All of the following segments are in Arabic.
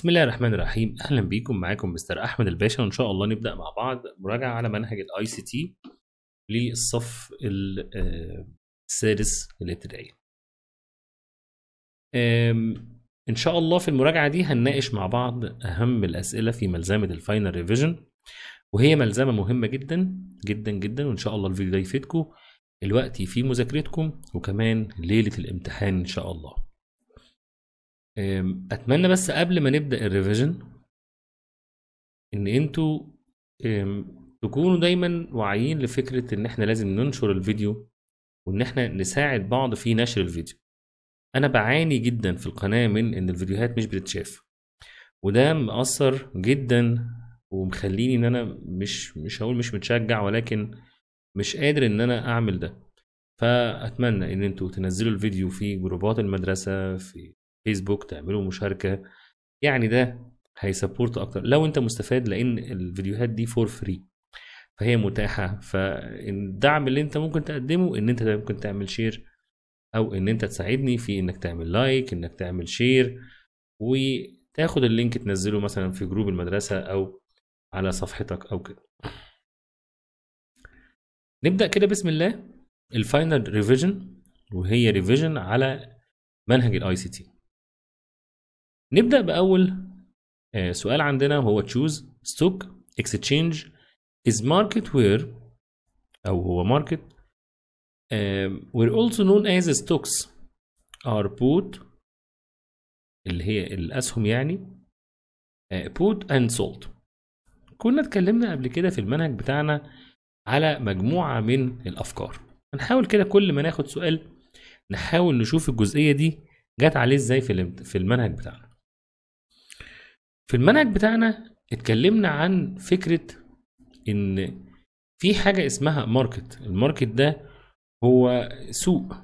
بسم الله الرحمن الرحيم اهلا بيكم معاكم مستر احمد الباشا وان شاء الله نبدا مع بعض مراجعه على منهج الاي سي تي للصف آه، السادس الابتدائي ان شاء الله في المراجعه دي هنناقش مع بعض اهم الاسئله في ملزمه الفاينل ريفيجن وهي ملزمه مهمه جدا جدا جدا وان شاء الله الفيديو ده يفيدكم الوقت في مذاكرتكم وكمان ليله الامتحان ان شاء الله اتمنى بس قبل ما نبدا الريفيجن ان انتوا تكونوا دايما واعيين لفكره ان احنا لازم ننشر الفيديو وان احنا نساعد بعض في نشر الفيديو انا بعاني جدا في القناه من ان الفيديوهات مش بتتشاف وده مأثر جدا ومخليني ان انا مش مش هقول مش متشجع ولكن مش قادر ان انا اعمل ده فاتمنى ان انتوا تنزلوا الفيديو في جروبات المدرسه في فيسبوك تعملوا مشاركه يعني ده هيسبورت اكتر لو انت مستفاد لان الفيديوهات دي فور فري فهي متاحه فالدعم اللي انت ممكن تقدمه ان انت ممكن تعمل شير او ان انت تساعدني في انك تعمل لايك انك تعمل شير وتاخد اللينك تنزله مثلا في جروب المدرسه او على صفحتك او كده نبدا كده بسم الله الفاينل ريفيجن وهي ريفيجن على منهج الاي سي تي نبدأ بأول آه، سؤال عندنا وهو تشوز stock exchange is market where أو هو market آه، where also known as stocks are bought اللي هي الأسهم يعني put آه، and sold كنا اتكلمنا قبل كده في المنهج بتاعنا على مجموعة من الأفكار هنحاول كده كل ما ناخد سؤال نحاول نشوف الجزئية دي جت عليه ازاي في المنهج بتاعنا في المنهج بتاعنا اتكلمنا عن فكرة ان في حاجة اسمها ماركت الماركت ده هو سوق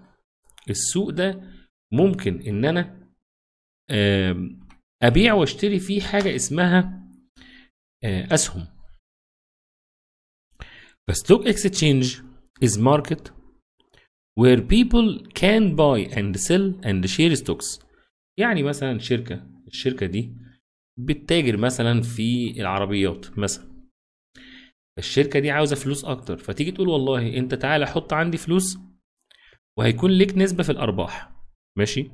السوق ده ممكن ان انا ابيع واشتري فيه حاجة اسمها آه، اسهم فستوك اكستشينج is market where people can buy and sell and share stocks يعني مثلا شركة الشركة دي بتتاجر مثلا في العربيات مثلا الشركه دي عاوزه فلوس اكتر فتيجي تقول والله انت تعالى حط عندي فلوس وهيكون ليك نسبه في الارباح ماشي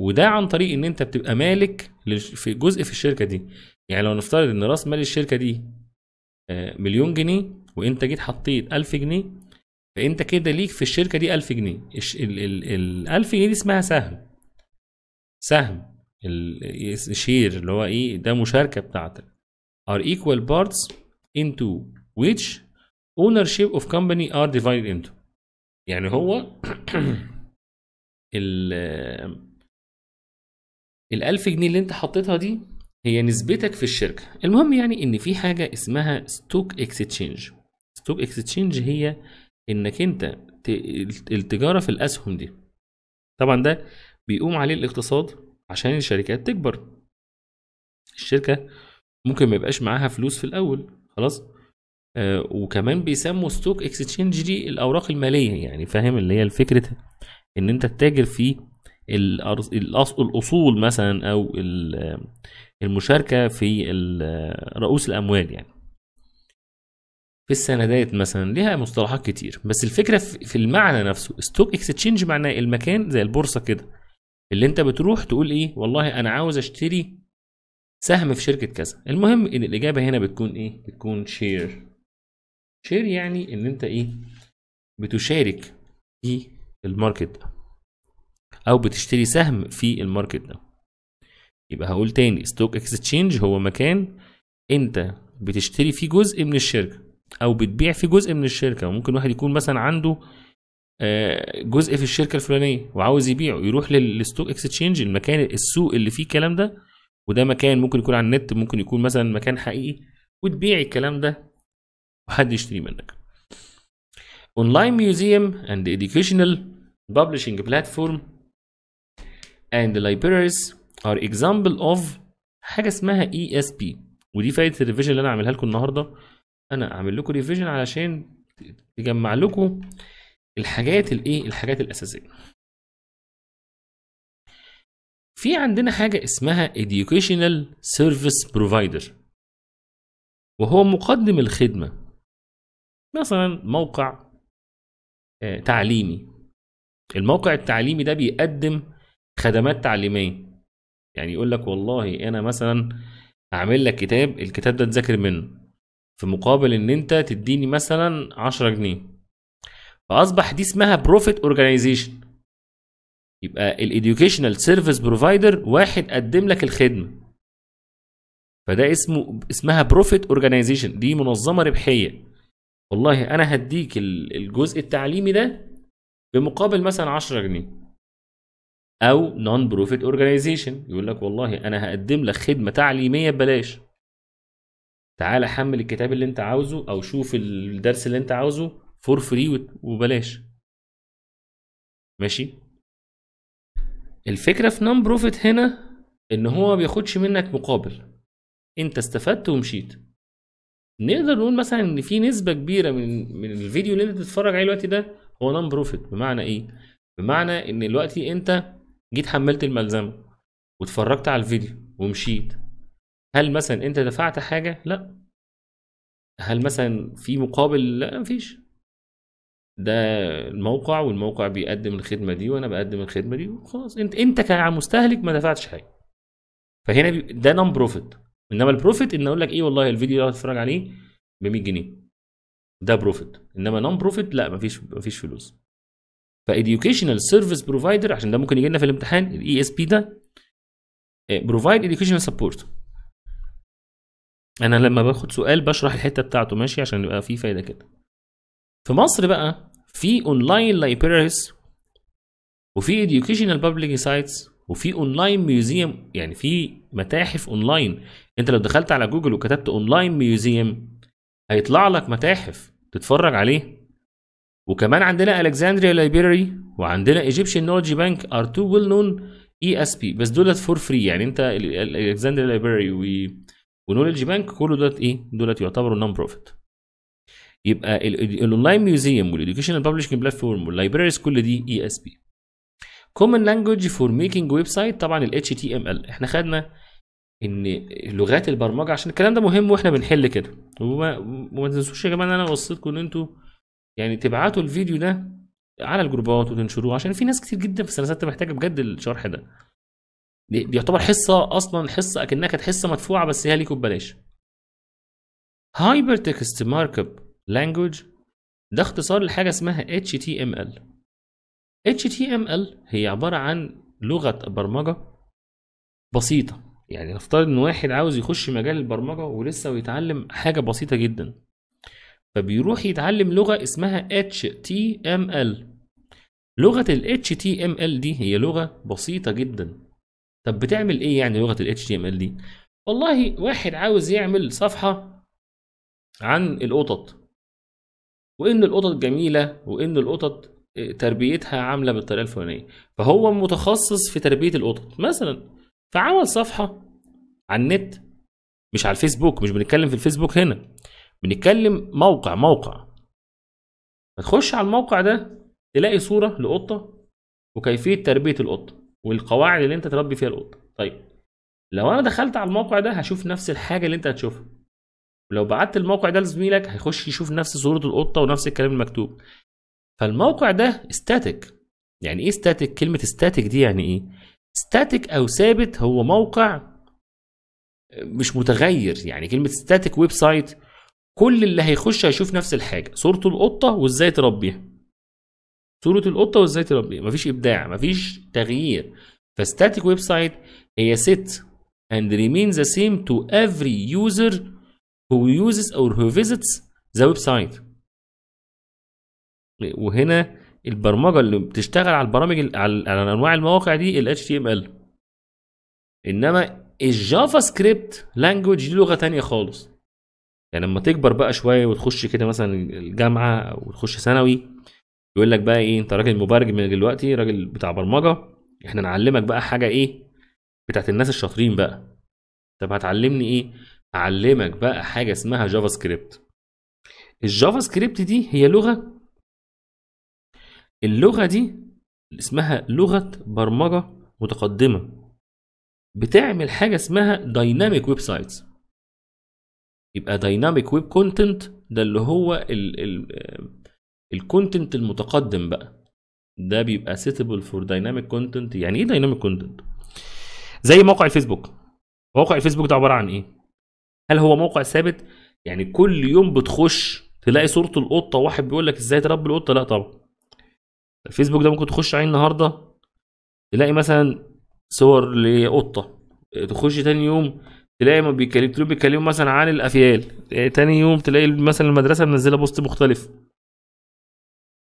وده عن طريق ان انت بتبقى مالك في جزء في الشركه دي يعني لو نفترض ان راس مال الشركه دي آه، مليون جنيه وانت جيت حطيت 1000 جنيه فانت كده ليك في الشركه دي 1000 جنيه ال 1000 جنيه دي اسمها سهم سهم الشير اللي هو ايه ده مشاركه بتاعتك are equal parts into which ownership of company are divided into يعني هو ال ال 1000 جنيه اللي انت حطيتها دي هي نسبتك في الشركه المهم يعني ان في حاجه اسمها ستوك اكستشينج ستوك اكستشينج هي انك انت التجاره في الاسهم دي طبعا ده بيقوم عليه الاقتصاد عشان الشركات تكبر الشركة ممكن ما يبقاش معاها فلوس في الأول خلاص آه وكمان بيسموا ستوك اكستشينج دي الأوراق المالية يعني فاهم اللي هي الفكرة إن أنت تتاجر في الأصول مثلا أو المشاركة في رؤوس الأموال يعني في السندات مثلا ليها مصطلحات كتير بس الفكره في المعنى نفسه ستوك اكستشينج معناه المكان زي البورصه كده اللي انت بتروح تقول ايه والله انا عاوز اشتري سهم في شركه كذا المهم ان الاجابه هنا بتكون ايه بتكون شير شير يعني ان انت ايه بتشارك في الماركت ده او بتشتري سهم في الماركت ده يبقى هقول تاني ستوك اكستشينج هو مكان انت بتشتري فيه جزء من الشركه او بتبيع فيه جزء من الشركه وممكن واحد يكون مثلا عنده آه، جزء في الشركه الفلانيه وعاوز يبيعه يروح للستوك اكستشينج المكان السوق اللي فيه الكلام ده وده مكان ممكن يكون على النت ممكن يكون مثلا مكان حقيقي وتبيع الكلام ده وحد يشتري منك اونلاين ميوزيوم اند educational publishing بلاتفورم اند libraries ار اكزامبل اوف حاجه اسمها اي اس بي ودي فايده الريفيجن اللي انا عاملها لكم النهارده انا اعمل لكم ريفيجن علشان تجمع لكم الحاجات الايه الحاجات الاساسيه في عندنا حاجه اسمها educational service provider وهو مقدم الخدمه مثلا موقع آه، تعليمي الموقع التعليمي ده بيقدم خدمات تعليميه يعني يقول لك والله انا مثلا اعمل لك كتاب الكتاب ده تذاكر منه في مقابل ان انت تديني مثلا 10 جنيه فاصبح دي اسمها بروفيت اورجانيزيشن يبقى الاديوكيشنال سيرفيس بروفايدر واحد قدم لك الخدمه فده اسمه اسمها بروفيت اورجانيزيشن دي منظمه ربحيه والله انا هديك الجزء التعليمي ده بمقابل مثلا 10 جنيه او نون بروفيت اورجانيزيشن يقول لك والله انا هقدم لك خدمه تعليميه ببلاش تعالى حمل الكتاب اللي انت عاوزه او شوف الدرس اللي انت عاوزه فور فري وبلاش ماشي الفكره في نون بروفيت هنا ان هو ما بياخدش منك مقابل انت استفدت ومشيت نقدر نقول مثلا ان في نسبه كبيره من من الفيديو اللي انت بتتفرج عليه دلوقتي ده هو نون بروفيت بمعنى ايه بمعنى ان دلوقتي انت جيت حملت الملزمه واتفرجت على الفيديو ومشيت هل مثلا انت دفعت حاجه لا هل مثلا في مقابل لا مفيش ده الموقع والموقع بيقدم الخدمه دي وانا بقدم الخدمه دي وخلاص انت انت كمستهلك ما دفعتش حاجه فهنا ده نون بروفيت انما البروفيت ان اقول لك ايه والله الفيديو ده هتتفرج عليه ب 100 جنيه ده بروفيت انما نون بروفيت لا مفيش مفيش فلوس فإديوكيشنال سيرفيس بروفايدر عشان ده ممكن يجي لنا في الامتحان الاي اس e بي ده بروفايد إديوكيشنال سبورت انا لما باخد سؤال بشرح الحته بتاعته ماشي عشان يبقى فيه فايده كده في مصر بقى في اونلاين لايبراريز وفي educational public sites وفي اونلاين ميوزيوم يعني في متاحف اونلاين انت لو دخلت على جوجل وكتبت اونلاين ميوزيوم هيطلع لك متاحف تتفرج عليه وكمان عندنا الكساندريا لايبراري وعندنا ايجيبشن نولوجي بانك ار تو ويل نون اي اس بي بس دولت فور فري يعني انت الكساندريا لايبراري ونولوجي بانك كله دولت ايه دولت يعتبروا نون بروفيت يبقى الاونلاين ميوزيوم والاديوكيشنال بابليشنج بلاتفورم واللايبراريز كل دي اي اس بي كومن لانجوج فور ميكينج ويب سايت طبعا الاتش تي ام ال احنا خدنا ان لغات البرمجه عشان الكلام ده مهم واحنا بنحل كده وما, تنسوش يا جماعه ان انا وصيتكم ان انتوا يعني تبعتوا الفيديو ده على الجروبات وتنشروه عشان في ناس كتير جدا في السنه سته محتاجه بجد الشرح ده بيعتبر حصه اصلا حصه اكنها كانت حصه مدفوعه بس هي ليكوا ببلاش هايبر تكست مارك اب language ده اختصار لحاجة اسمها HTML HTML هي عبارة عن لغة برمجة بسيطة يعني نفترض ان واحد عاوز يخش مجال البرمجة ولسه ويتعلم حاجة بسيطة جدا فبيروح يتعلم لغة اسمها HTML لغة ال HTML دي هي لغة بسيطة جدا طب بتعمل ايه يعني لغة ال HTML دي والله واحد عاوز يعمل صفحة عن القطط وان القطط جميله وان القطط آه، تربيتها عامله بالطريقه الفلانيه فهو متخصص في تربيه القطط مثلا فعمل صفحه على النت مش على الفيسبوك مش بنتكلم في الفيسبوك هنا بنتكلم موقع موقع هتخش على الموقع ده تلاقي صوره لقطه وكيفيه تربيه القطه والقواعد اللي انت تربي فيها القطه طيب لو انا دخلت على الموقع ده هشوف نفس الحاجه اللي انت هتشوفها ولو بعت الموقع ده لزميلك هيخش يشوف نفس صورة القطة ونفس الكلام المكتوب فالموقع ده استاتيك يعني ايه ستاتيك كلمة ستاتيك دي يعني ايه ستاتيك او ثابت هو موقع مش متغير يعني كلمة ستاتيك ويب سايت كل اللي هيخش هيشوف نفس الحاجة صورة القطة وازاي تربيها صورة القطة وازاي تربيها مفيش ابداع مفيش تغيير فستاتيك ويب سايت هي ست and remain the same to every user who uses or who visits the website طيب، وهنا البرمجه اللي بتشتغل على البرامج على, انواع المواقع دي ال HTML انما الجافا سكريبت لانجوج دي لغه ثانيه خالص يعني لما تكبر بقى شويه وتخش كده مثلا الجامعه او تخش ثانوي يقول لك بقى ايه انت راجل مبرمج من دلوقتي راجل بتاع برمجه احنا نعلمك بقى حاجه ايه بتاعت الناس الشاطرين بقى طب هتعلمني ايه علمك بقى حاجه اسمها جافا سكريبت الجافا سكريبت دي هي لغه اللغه دي اسمها لغه برمجه متقدمه بتعمل حاجه اسمها دايناميك ويب سايتس يبقى دايناميك ويب كونتنت ده اللي هو الكونتنت المتقدم بقى ده بيبقى سيتبل فور دايناميك كونتنت يعني ايه دايناميك كونتنت زي موقع الفيسبوك موقع الفيسبوك ده عباره عن ايه هل هو موقع ثابت يعني كل يوم بتخش تلاقي صوره القطه واحد بيقول لك ازاي تربي القطه لا طبعا الفيسبوك ده ممكن تخش عليه النهارده تلاقي مثلا صور لقطه تخش تاني يوم تلاقي ما بيتكلموا بيتكلموا مثلا عن الافيال تاني يوم تلاقي مثلا المدرسه منزله بوست مختلف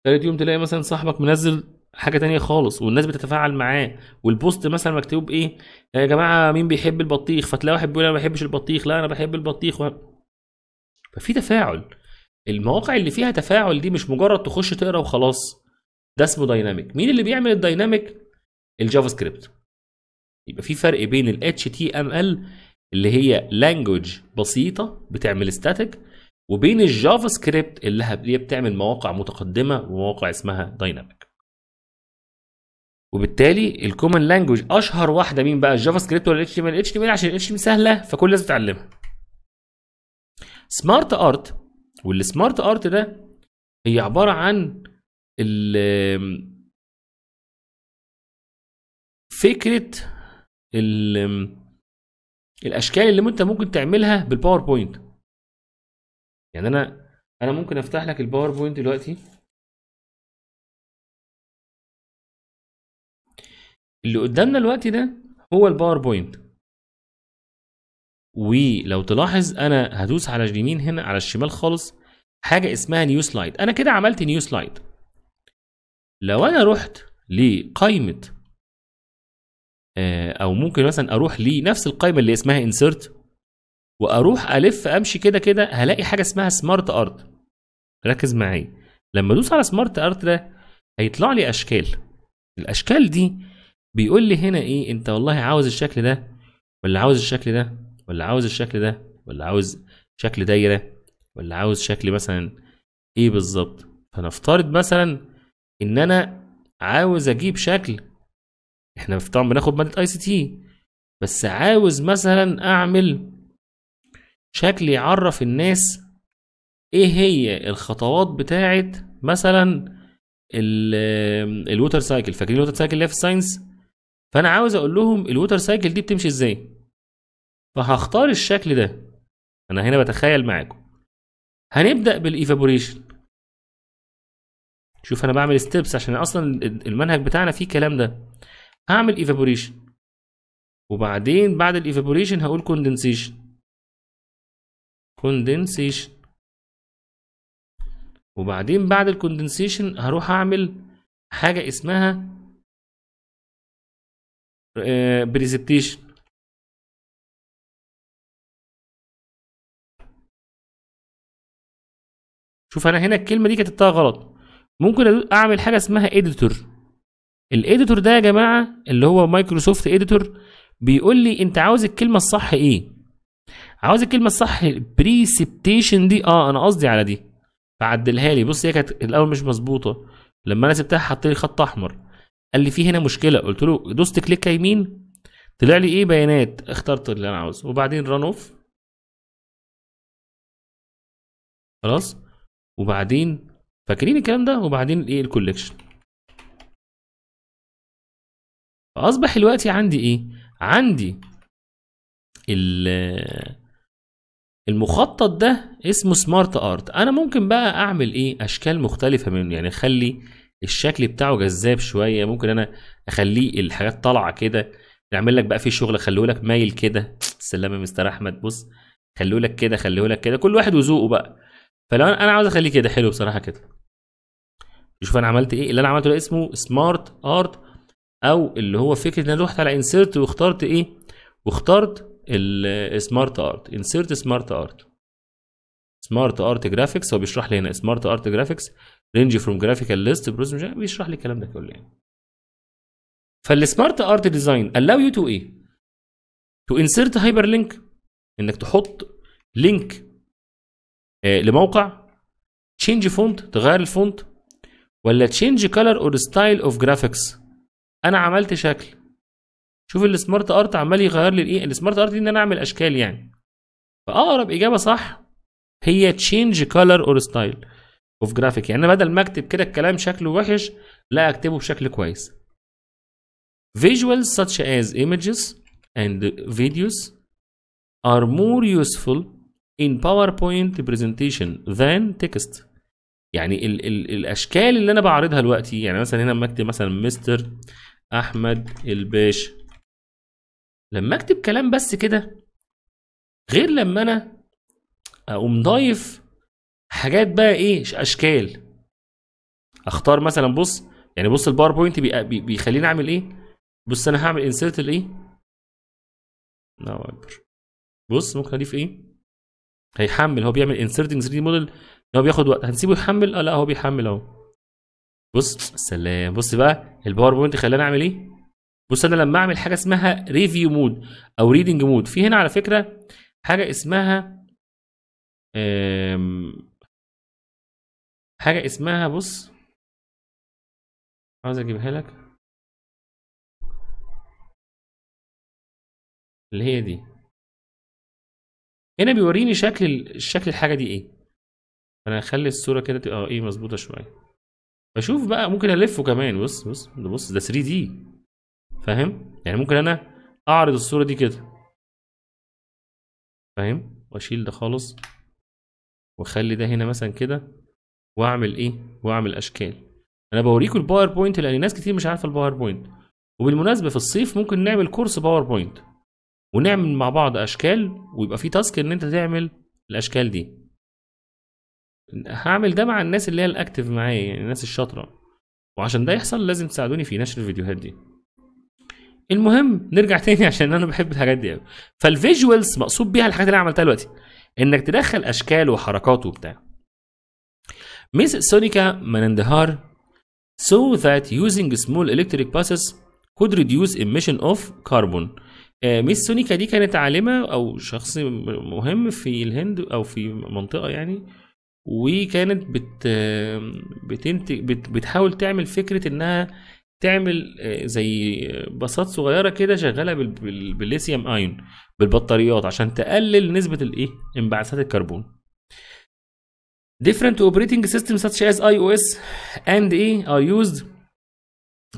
تالت يوم تلاقي مثلا صاحبك منزل حاجه تانية خالص والناس بتتفاعل معاه والبوست مثلا مكتوب ايه يا جماعه مين بيحب البطيخ فتلاقي واحد بيقول انا ما بحبش البطيخ لا انا بحب البطيخ و... ففي تفاعل المواقع اللي فيها تفاعل دي مش مجرد تخش تقرا وخلاص ده اسمه دايناميك مين اللي بيعمل الدايناميك الجافا سكريبت يبقى في فرق بين ال HTML اللي هي لانجوج بسيطه بتعمل ستاتيك وبين الجافا سكريبت اللي هي بتعمل مواقع متقدمه ومواقع اسمها دايناميك وبالتالي الكومن لانجوج اشهر واحده مين بقى الجافا سكريبت ولا الاتش تي ام ال الاتش تي ام ال عشان الاتش تي ام سهله فكل لازم تتعلمها. سمارت ارت والسمارت ارت ده هي عباره عن ال فكره ال الاشكال اللي انت ممكن تعملها بالباوربوينت يعني انا انا ممكن افتح لك الباوربوينت دلوقتي اللي قدامنا الوقت ده هو الباوربوينت ولو تلاحظ انا هدوس على اليمين هنا على الشمال خالص حاجه اسمها نيو سلايد انا كده عملت نيو سلايد لو انا رحت لقائمه آه، او ممكن مثلا اروح لنفس القائمه اللي اسمها انسرت واروح الف امشي كده كده هلاقي حاجه اسمها سمارت ارت ركز معايا لما ادوس على سمارت ارت ده هيطلع لي اشكال الاشكال دي بيقول لي هنا ايه انت والله عاوز الشكل ده ولا عاوز الشكل ده ولا عاوز الشكل ده ولا عاوز شكل دايره ولا عاوز شكل مثلا ايه بالظبط فنفترض مثلا ان انا عاوز اجيب شكل احنا طبعا بناخد ماده اي سي تي بس عاوز مثلا اعمل شكل يعرف الناس ايه هي الخطوات بتاعت مثلا الووتر سايكل فاكرين الووتر سايكل اللي هي في الساينس فانا عاوز اقول لهم الووتر سايكل دي بتمشي ازاي فهختار الشكل ده انا هنا بتخيل معاكم هنبدا بالايفابوريشن شوف انا بعمل ستيبس عشان اصلا المنهج بتاعنا فيه الكلام ده هعمل ايفابوريشن وبعدين بعد الايفابوريشن هقول كوندنسيشن كوندنسيشن وبعدين بعد الكوندنسيشن هروح اعمل حاجه اسمها بريزنتيشن آه، شوف انا هنا الكلمه دي كتبتها غلط ممكن اعمل حاجه اسمها اديتور الاديتور ده يا جماعه اللي هو مايكروسوفت اديتور بيقول لي انت عاوز الكلمه الصح ايه عاوز الكلمه الصح بريسبتيشن دي اه انا قصدي على دي فعدلها لي بص هي كانت الاول مش مظبوطه لما انا سبتها حط لي خط احمر قال لي في هنا مشكله قلت له دوست كليك يمين طلع لي ايه بيانات اخترت اللي انا عاوزه وبعدين ران اوف خلاص وبعدين فاكرين الكلام ده وبعدين الايه الكوليكشن فاصبح دلوقتي عندي ايه عندي ال المخطط ده اسمه سمارت ارت انا ممكن بقى اعمل ايه اشكال مختلفه منه يعني اخلي الشكل بتاعه جذاب شويه ممكن انا اخليه الحاجات طالعه كده نعمل لك بقى في شغل خليه لك مايل كده سلامه يا مستر احمد بص خليه لك كده خليه لك كده كل واحد وذوقه بقى فلو انا عاوز اخليه كده حلو بصراحه كده شوف انا عملت ايه اللي انا عملته ده اسمه سمارت ارت او اللي هو فكره ان انا رحت على انسيرت واخترت ايه واخترت السمارت ارت انسيرت سمارت ارت سمارت ارت جرافيكس هو بيشرح لي هنا سمارت ارت جرافيكس رينج فروم جرافيكال ليست مش بيشرح لي الكلام ده كله يعني فالسمارت ارت ديزاين الاو يو تو ايه تو انسرت هايبر لينك انك تحط لينك آه، لموقع تشينج فونت تغير الفونت ولا تشينج كلر اور ستايل اوف جرافيكس انا عملت شكل شوف السمارت ارت عمال يغير لي الايه السمارت ارت دي ان انا اعمل اشكال يعني فاقرب اجابه صح هي تشينج كلر اور ستايل اوف جرافيك يعني انا بدل ما اكتب كده الكلام شكله وحش لا اكتبه بشكل كويس visuals such as images and videos are more useful in PowerPoint presentation than text يعني ال ال الاشكال اللي انا بعرضها دلوقتي يعني مثلا هنا لما اكتب مثلا مستر احمد الباشا لما اكتب كلام بس كده غير لما انا اقوم ضايف حاجات بقى ايه اشكال اختار مثلا بص يعني بص الباوربوينت بيخليني اعمل ايه بص انا هعمل انسيرت لايه الله اكبر بص ممكن اضيف ايه هيحمل هو بيعمل انسيرتنج 3 دي موديل هو بياخد وقت هنسيبه يحمل اه لا هو بيحمل اهو بص سلام بص بقى الباوربوينت خلاني اعمل ايه بص انا لما اعمل حاجه اسمها ريفيو مود او ريدنج مود في هنا على فكره حاجه اسمها حاجه اسمها بص عاوز اجيبها لك اللي هي دي هنا بيوريني شكل شكل الحاجه دي ايه انا هخلي الصوره كده تبقى اه ايه مظبوطه شويه بشوف بقى ممكن الفه كمان بص بص ده بص ده 3 دي فاهم يعني ممكن انا اعرض الصوره دي كده فاهم واشيل ده خالص واخلي ده هنا مثلا كده واعمل ايه واعمل اشكال انا بوريكم الباوربوينت لان ناس كتير مش عارفه الباوربوينت وبالمناسبه في الصيف ممكن نعمل كورس باوربوينت ونعمل مع بعض اشكال ويبقى في تاسك ان انت تعمل الاشكال دي هعمل ده مع الناس اللي هي الاكتف معايا يعني الناس الشاطره وعشان ده يحصل لازم تساعدوني في نشر الفيديوهات دي المهم نرجع تاني عشان انا بحب الحاجات دي قوي فالفيجوالز مقصود بيها الحاجات اللي انا عملتها دلوقتي انك تدخل اشكال وحركات وبتاع Miss Sonica Manandahar saw that using small electric buses could reduce emission of carbon. ميس uh, سونيكا دي كانت عالمة أو شخص مهم في الهند أو في منطقة يعني وكانت بت بتنتج بت بتحاول تعمل فكرة إنها تعمل آه، زي باصات صغيرة كده شغالة بالليثيوم أيون بالبطاريات عشان تقلل نسبة الإيه انبعاثات الكربون. Different operating systems such as iOS and A are used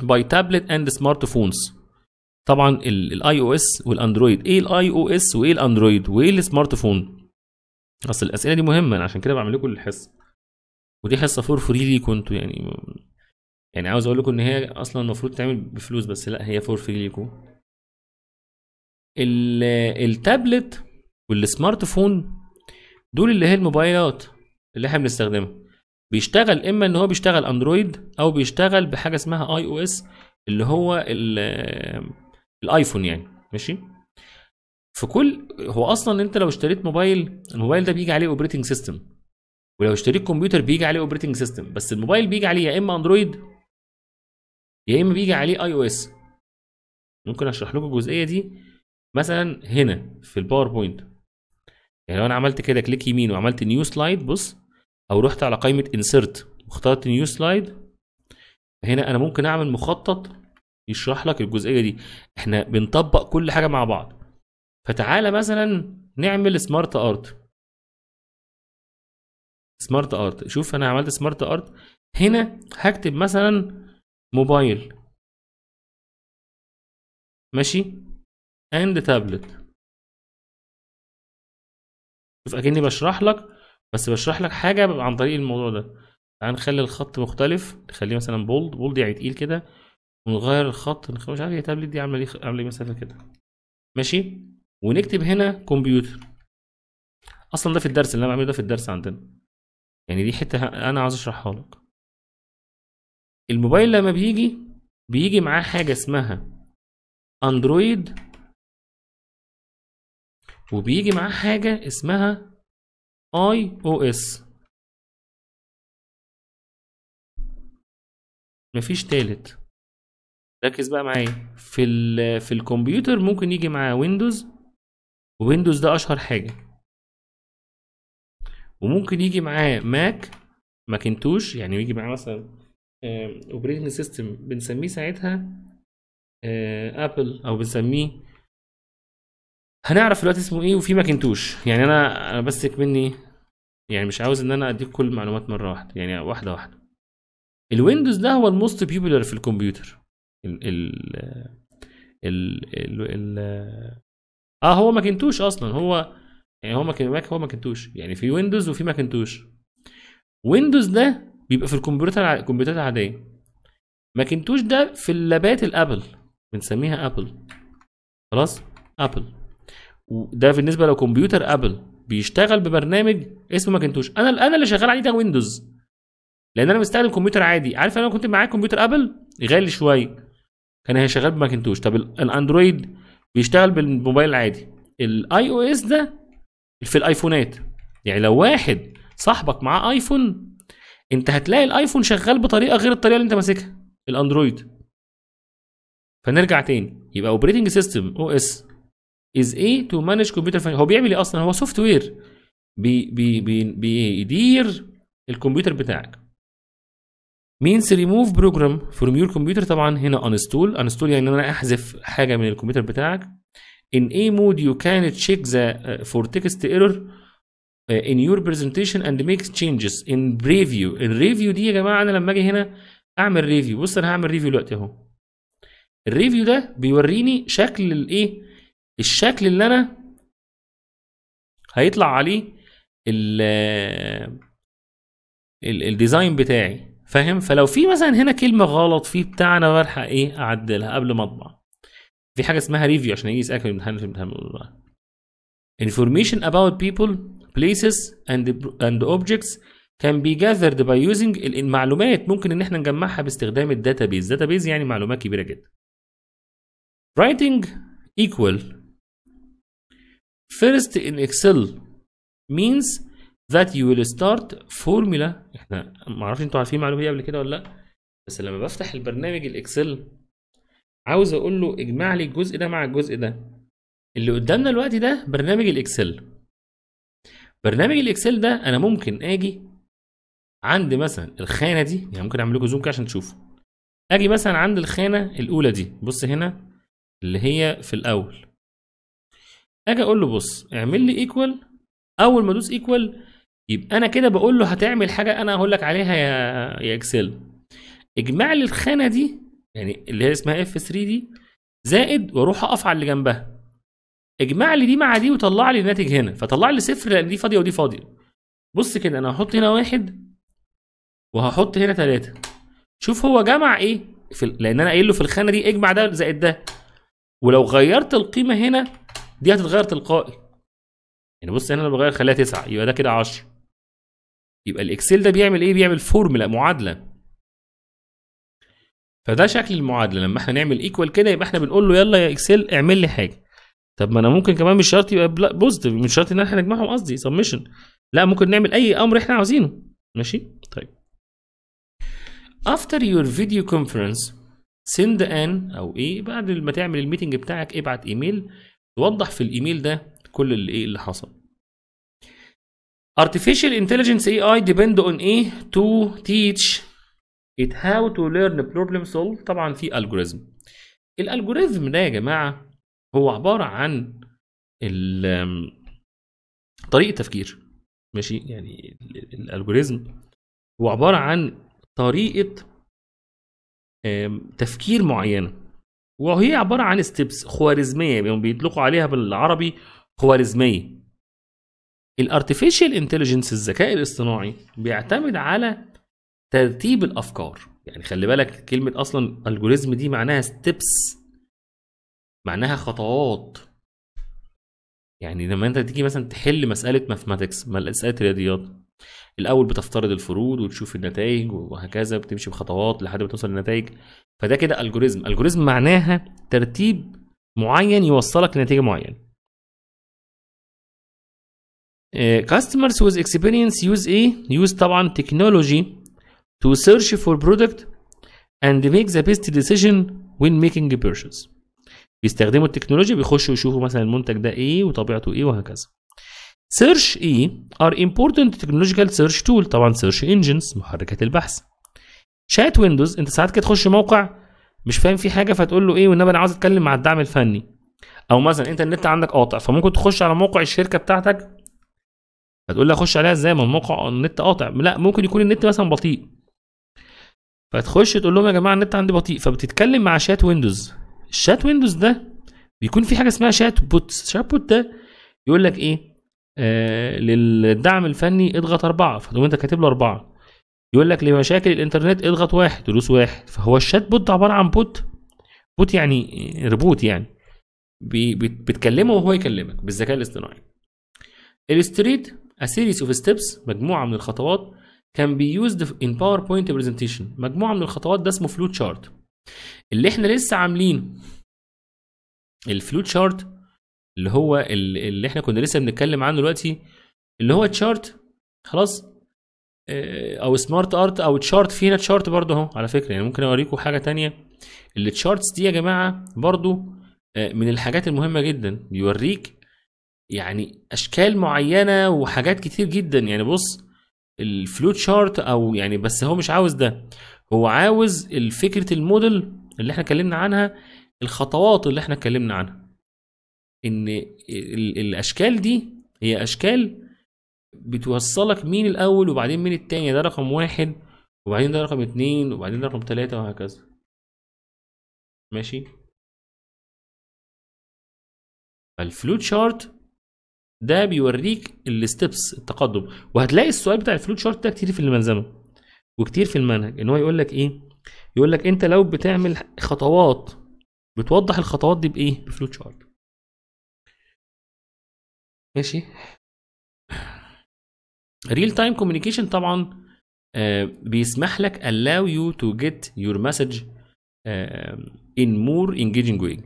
by tablet and smartphones. طبعا الاي او اس والاندرويد ايه الاي او اس وايه الاندرويد وايه السمارت فون اصل الاسئله دي مهمه انا عشان كده بعمل لكم الحصه ودي حصه فور فري لي انتوا يعني يعني عاوز اقول لكم ان هي اصلا المفروض تعمل بفلوس بس لا هي فور فري ليكم التابلت والسمارت فون دول اللي هي الموبايلات اللي احنا بنستخدمها بيشتغل اما ان هو بيشتغل اندرويد او بيشتغل بحاجه اسمها اي او اس اللي هو آه، الايفون يعني ماشي في كل هو اصلا انت لو اشتريت موبايل الموبايل ده بيجي عليه اوبريتنج سيستم ولو اشتريت كمبيوتر بيجي عليه اوبريتنج سيستم بس الموبايل بيجي عليه يا اما اندرويد يا اما بيجي عليه اي او اس ممكن اشرح لكم الجزئيه دي مثلا هنا في الباوربوينت يعني لو انا عملت كده كليك يمين وعملت نيو سلايد بص او رحت على قائمه انسرت واخترت نيو سلايد هنا انا ممكن اعمل مخطط يشرح لك الجزئيه دي احنا بنطبق كل حاجه مع بعض فتعالى مثلا نعمل سمارت ارت سمارت ارت شوف انا عملت سمارت ارت هنا هكتب مثلا موبايل ماشي اند تابلت شوف اكني بشرح لك بس بشرح لك حاجه عن طريق الموضوع ده تعال نخلي الخط مختلف نخليه مثلا بولد بولد يعني تقيل كده ونغير الخط مش عارف هي تابلت دي عامله ايه عامله ايه مثلا كده ماشي ونكتب هنا كمبيوتر اصلا ده في الدرس اللي انا بعمله ده في الدرس عندنا يعني دي حته انا عايز اشرحها لك الموبايل لما بيجي بيجي معاه حاجه اسمها اندرويد وبيجي معاه حاجه اسمها اي او اس مفيش تالت ركز بقى معايا في الـ في الكمبيوتر ممكن يجي معاه ويندوز ويندوز ده اشهر حاجه وممكن يجي معاه ماك ماكنتوش يعني يجي معاه مثلا اوبريتنج سيستم بنسميه ساعتها ابل او بنسميه هنعرف دلوقتي اسمه ايه وفي ماكنتوش يعني انا انا بسك مني يعني مش عاوز ان انا اديك كل المعلومات مره واحده يعني واحده واحده الويندوز ده هو الموست بيبولر في الكمبيوتر ال ال ال ال, ال اه هو ماكنتوش اصلا هو يعني هو ماك هو ماكنتوش يعني في ويندوز وفي ماكنتوش ويندوز ده بيبقى في الكمبيوتر الكمبيوترات العاديه ماكنتوش ده في اللابات الابل بنسميها ابل خلاص ابل وده بالنسبه لو كمبيوتر ابل بيشتغل ببرنامج اسمه ماكنتوش انا انا اللي شغال عليه ده ويندوز لان انا مستخدم كمبيوتر عادي عارف انا كنت معايا كمبيوتر ابل غالي شويه كان هي شغال بماكنتوش طب الاندرويد بيشتغل بالموبايل العادي الاي او اس ده في الايفونات يعني لو واحد صاحبك معاه ايفون انت هتلاقي الايفون شغال بطريقه غير الطريقه اللي انت ماسكها الاندرويد فنرجع تاني يبقى اوبريتنج سيستم او اس از ايه تو مانج كمبيوتر فانكشن هو بيعمل ايه اصلا هو سوفت وير بي بي بي بيدير الكمبيوتر بتاعك means remove program from your computer طبعا هنا انستول انستول يعني ان انا احذف حاجه من الكمبيوتر بتاعك in a mode you can check the uh, for text error uh, in your presentation and make changes in preview in review دي يا جماعه انا لما اجي هنا اعمل ريفيو بص انا هعمل ريفيو دلوقتي اهو الريفيو ده بيوريني شكل الايه الشكل اللي انا هيطلع عليه الديزاين بتاعي فاهم فلو في مثلا هنا كلمه غلط في بتاع انا بلحق ايه اعدلها قبل ما اطبع في حاجه اسمها ريفيو عشان يجي يسالك الامتحان في الامتحان information about people places and and objects can be gathered by using المعلومات ممكن ان احنا نجمعها باستخدام الداتابيز داتابيز يعني معلومات كبيره جدا writing equal First in Excel means that you will start formula احنا ما اعرفش انتوا عارفين المعلومه دي قبل كده ولا لا بس لما بفتح البرنامج الاكسل عاوز اقول له اجمع لي الجزء ده مع الجزء ده اللي قدامنا الوقت ده برنامج الاكسل برنامج الاكسل ده انا ممكن اجي عند مثلا الخانه دي يعني ممكن اعمل لكم زوم كده عشان تشوفوا اجي مثلا عند الخانه الاولى دي بص هنا اللي هي في الاول اجي اقول له بص اعمل لي ايكوال اول ما ادوس ايكوال يبقى انا كده بقول له هتعمل حاجه انا هقول لك عليها يا يا اكسل اجمع لي الخانه دي يعني اللي هي اسمها اف 3 دي زائد واروح اقف على اللي جنبها اجمع لي دي مع دي وطلع لي الناتج هنا فطلع لي صفر لان دي فاضيه ودي فاضيه بص كده انا هحط هنا واحد وهحط هنا ثلاثه شوف هو جمع ايه في لان انا قايل له في الخانه دي اجمع ده زائد ده ولو غيرت القيمه هنا دي هتتغير تلقائي يعني بص هنا انا بغير خليها 9 يبقى ده كده 10 يبقى الاكسل ده بيعمل ايه بيعمل فورمولا معادله فده شكل المعادله لما احنا نعمل ايكوال كده يبقى احنا بنقول له يلا يا اكسل اعمل لي حاجه طب ما انا ممكن كمان مش شرط يبقى بوزيتيف مش شرط ان احنا نجمعهم قصدي سبمشن لا ممكن نعمل اي امر احنا عاوزينه ماشي طيب after your video conference send an او ايه بعد ما تعمل الميتنج بتاعك ابعت ايميل توضح في الايميل ده كل اللي ايه اللي حصل artificial intelligence AI depend on ايه to teach it how to learn problem solve طبعا في algorithm الالجوريزم ده يا جماعه هو عباره عن طريقه تفكير ماشي يعني الالجوريزم هو عباره عن طريقه تفكير معينه وهي عباره عن ستيبس خوارزميه يعني بيطلقوا عليها بالعربي خوارزميه الارتفيشال انتليجنس الذكاء الاصطناعي بيعتمد على ترتيب الافكار يعني خلي بالك كلمه اصلا الجوريزم دي معناها ستيبس معناها خطوات يعني لما انت تيجي مثلا تحل مساله ماثماتكس مساله رياضيات الاول بتفترض الفروض وتشوف النتائج وهكذا بتمشي بخطوات لحد ما توصل للنتائج فده كده الجوريزم الجوريزم معناها ترتيب معين يوصلك لنتيجه معينه كاستمرز with اكسبيرينس يوز ايه يوز طبعا تكنولوجي تو سيرش فور برودكت اند ميك ذا بيست ديسيجن وين ميكينج a purchase بيستخدموا التكنولوجيا بيخشوا يشوفوا مثلا المنتج ده ايه وطبيعته ايه وهكذا search اي e are important technological search tool طبعا search engines محركات البحث شات ويندوز انت ساعات كده تخش موقع مش فاهم فيه حاجه فتقول له ايه والنبي انا عاوز اتكلم مع الدعم الفني او مثلا انت النت عندك قاطع فممكن تخش على موقع الشركه بتاعتك هتقول لي اخش عليها ازاي ما الموقع النت قاطع لا ممكن يكون النت مثلا بطيء فتخش تقول لهم يا جماعه النت عندي بطيء فبتتكلم مع شات ويندوز الشات ويندوز ده بيكون في حاجه اسمها شات بوت شات بوت ده يقول لك ايه آه، للدعم الفني اضغط أربعة فتقوم أنت كاتب له أربعة يقول لك لمشاكل الإنترنت اضغط واحد دوس واحد فهو الشات بوت عبارة عن بوت بوت يعني ريبوت يعني بتكلمه وهو يكلمك بالذكاء الاصطناعي الستريت ا سيريس اوف ستيبس مجموعة من الخطوات كان بي يوزد ان باوربوينت برزنتيشن مجموعة من الخطوات ده اسمه فلوت شارت اللي احنا لسه عاملينه الفلوت شارت اللي هو اللي احنا كنا لسه بنتكلم عنه دلوقتي اللي هو تشارت خلاص آه، او سمارت ارت او تشارت فينا تشارت برضه اهو على فكره يعني ممكن اوريكم حاجه تانية التشارتس دي يا جماعه برضه آه، من الحاجات المهمه جدا بيوريك يعني اشكال معينه وحاجات كتير جدا يعني بص الفلو تشارت او يعني بس هو مش عاوز ده هو عاوز فكره الموديل اللي احنا اتكلمنا عنها الخطوات اللي احنا اتكلمنا عنها ان الاشكال دي هي اشكال بتوصلك مين الاول وبعدين مين التاني ده رقم واحد وبعدين ده رقم اتنين وبعدين ده رقم تلاتة وهكذا ماشي فالفلو شارت ده بيوريك الستبس التقدم وهتلاقي السؤال بتاع الفلو شارت ده كتير في الملزمه وكتير في المنهج ان هو يقول لك ايه يقول لك انت لو بتعمل خطوات بتوضح الخطوات دي بايه بفلو شارت ماشي ريل تايم كوميونيكيشن طبعا آه، بيسمح لك allow you to get your message آه، in more engaging way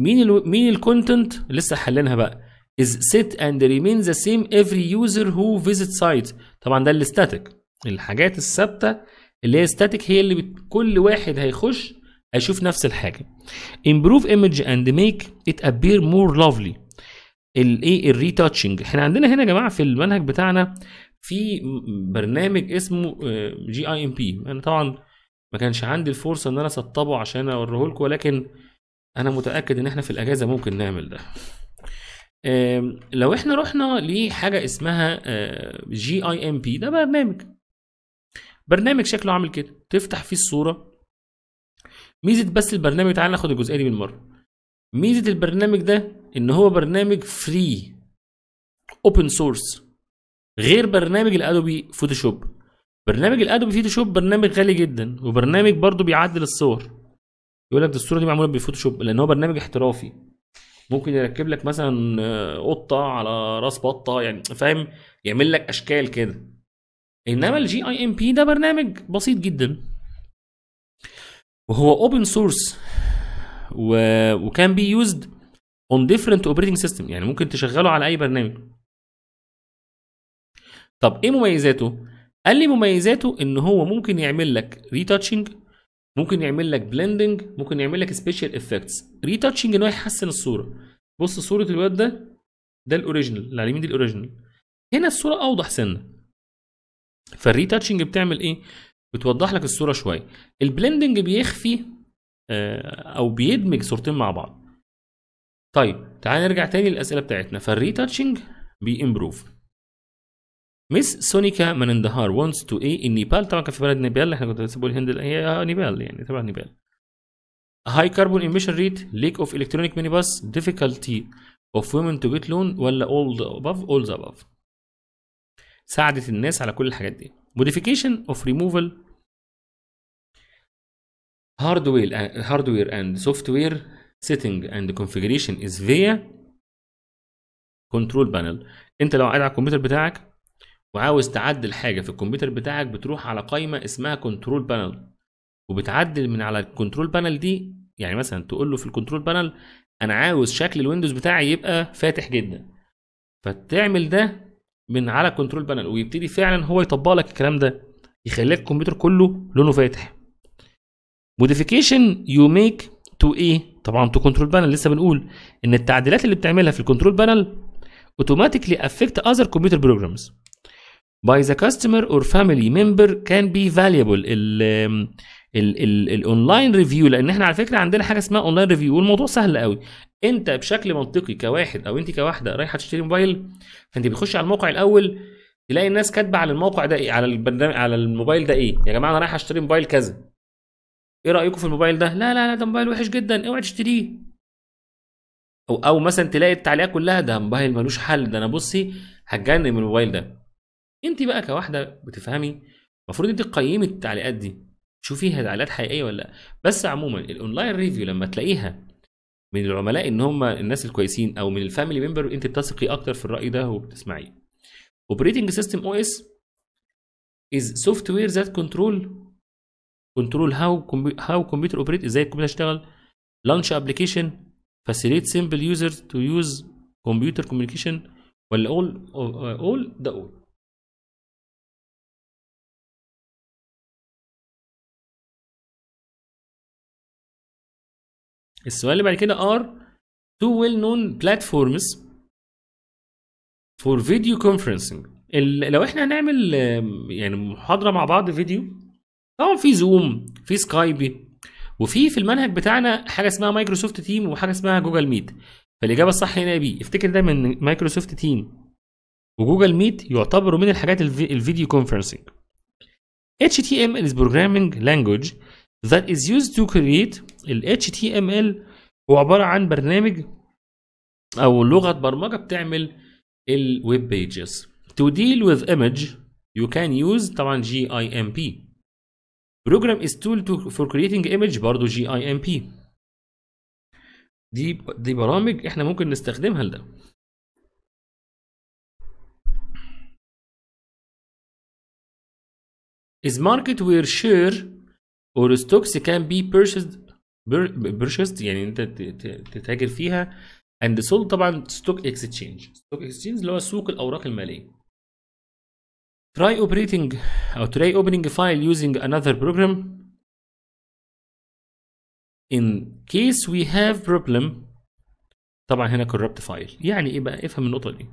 مين ال مين الكونتنت لسه حلينها بقى is set and remain the same every user who visit site طبعا ده الاستاتيك الحاجات الثابته اللي هي static هي اللي كل واحد هيخش هيشوف نفس الحاجه improve image and make it appear more lovely الايه الريتاتشنج احنا عندنا هنا يا جماعه في المنهج بتاعنا في برنامج اسمه جي اي ام بي انا طبعا ما كانش عندي الفرصه ان انا اسطبه عشان اوريه لكم ولكن انا متاكد ان احنا في الاجازه ممكن نعمل ده لو احنا رحنا لحاجه اسمها جي اي ام بي ده برنامج برنامج شكله عامل كده تفتح فيه الصوره ميزه بس البرنامج تعال ناخد الجزئيه دي بالمره ميزه البرنامج ده ان هو برنامج فري اوبن سورس غير برنامج الادوبي فوتوشوب برنامج الادوبي فوتوشوب برنامج غالي جدا وبرنامج برضه بيعدل الصور يقول لك الصوره دي معموله بالفوتوشوب لان هو برنامج احترافي ممكن يركب لك مثلا آه، قطه على راس بطه يعني فاهم يعمل لك اشكال كده انما الجي اي ام بي ده برنامج بسيط جدا وهو اوبن سورس و... وكان بي يوزد اون ديفرنت اوبريتنج سيستم يعني ممكن تشغله على اي برنامج طب ايه مميزاته قال لي مميزاته ان هو ممكن يعمل لك ريتاتشنج ممكن يعمل لك بلندنج ممكن يعمل لك سبيشال افكتس ريتاتشنج ان هو يحسن الصوره بص صوره الواد ده ده الاوريجينال اللي على اليمين دي الاوريجينال هنا الصوره اوضح سنه فالريتاتشنج بتعمل ايه بتوضح لك الصوره شويه البلندنج بيخفي آه، او بيدمج صورتين مع بعض طيب تعال نرجع تاني للأسئلة بتاعتنا بي بيمبروف مس سونيكا من اندهار wants to ايه النيبال طبعا كان في بلد نيبال احنا كنا بنسيبه الهند هي نيبال يعني تبع نيبال هاي كربون emission ريت ليك اوف الكترونيك ميني باس difficulty اوف women تو جيت لون ولا all the above all the above ساعدت الناس على كل الحاجات دي modification of removal هاردوير هاردوير اند سوفت setting and configuration is via control panel انت لو قاعد على الكمبيوتر بتاعك وعاوز تعدل حاجه في الكمبيوتر بتاعك بتروح على قائمه اسمها كنترول بانل وبتعدل من على الكنترول بانل دي يعني مثلا تقول له في الكنترول بانل انا عاوز شكل الويندوز بتاعي يبقى فاتح جدا فتعمل ده من على الكنترول بانل ويبتدي فعلا هو يطبق لك الكلام ده يخليك الكمبيوتر كله لونه فاتح modification you make تو ايه طبعا تو كنترول بانل لسه بنقول ان التعديلات اللي بتعملها في الكنترول بانل اوتوماتيكلي افكت اذر كمبيوتر بروجرامز by the customer or family member can be valuable ال الاونلاين ريفيو لان احنا على فكره عندنا حاجه اسمها اونلاين ريفيو والموضوع سهل قوي انت بشكل منطقي كواحد او انت كواحده رايحه تشتري موبايل فانت بتخش على الموقع الاول تلاقي الناس كاتبه على الموقع ده ايه على البرنامج على الموبايل ده ايه يا جماعه انا رايح اشتري موبايل كذا ايه رايكم في الموبايل ده لا لا لا ده موبايل وحش جدا اوعى تشتريه او او مثلا تلاقي التعليقات كلها ده موبايل ملوش حل ده انا بصي هتجنن من الموبايل ده انت بقى كواحده بتفهمي المفروض انت تقيمي التعليقات دي تشوفيها تعليقات حقيقيه ولا لا بس عموما الاونلاين ريفيو لما تلاقيها من العملاء ان هم الناس الكويسين او من الفاميلي ممبر انت بتثقي اكتر في الراي ده وبتسمعيه اوبريتنج سيستم او اس از سوفت وير ذات كنترول كنترول هاو هاو كمبيوتر اوبريت ازاي الكمبيوتر اشتغل لانش ابلكيشن فاسيليت سمبل يوزر تو يوز كمبيوتر كوميونيكيشن ولا اول اول ده اول السؤال اللي بعد كده are two well known platforms for video conferencing لو احنا هنعمل يعني محاضره مع بعض فيديو طبعا في زوم في سكايبي وفي في المنهج بتاعنا حاجه اسمها مايكروسوفت تيم وحاجه اسمها جوجل ميت فالاجابه الصح هنا بي افتكر دايما ان مايكروسوفت تيم وجوجل ميت يعتبروا من الحاجات الفيديو كونفرنسنج HTML is programming language that is used to create ال HTML هو عبارة عن برنامج أو لغة برمجة بتعمل الويب بيجز to deal with image you can use طبعا GIMP بروجرام از تول فور كريتنج ايمج برضه جي اي ام بي دي دي برامج احنا ممكن نستخدمها لده is market where share or stocks can be purchased purchased يعني انت تتاجر فيها and sold طبعا stock exchange stock exchange اللي هو سوق الاوراق الماليه try operating أو try opening a file using another program in case we have problem طبعا هنا corrupt file يعني ايه بقى افهم النقطة دي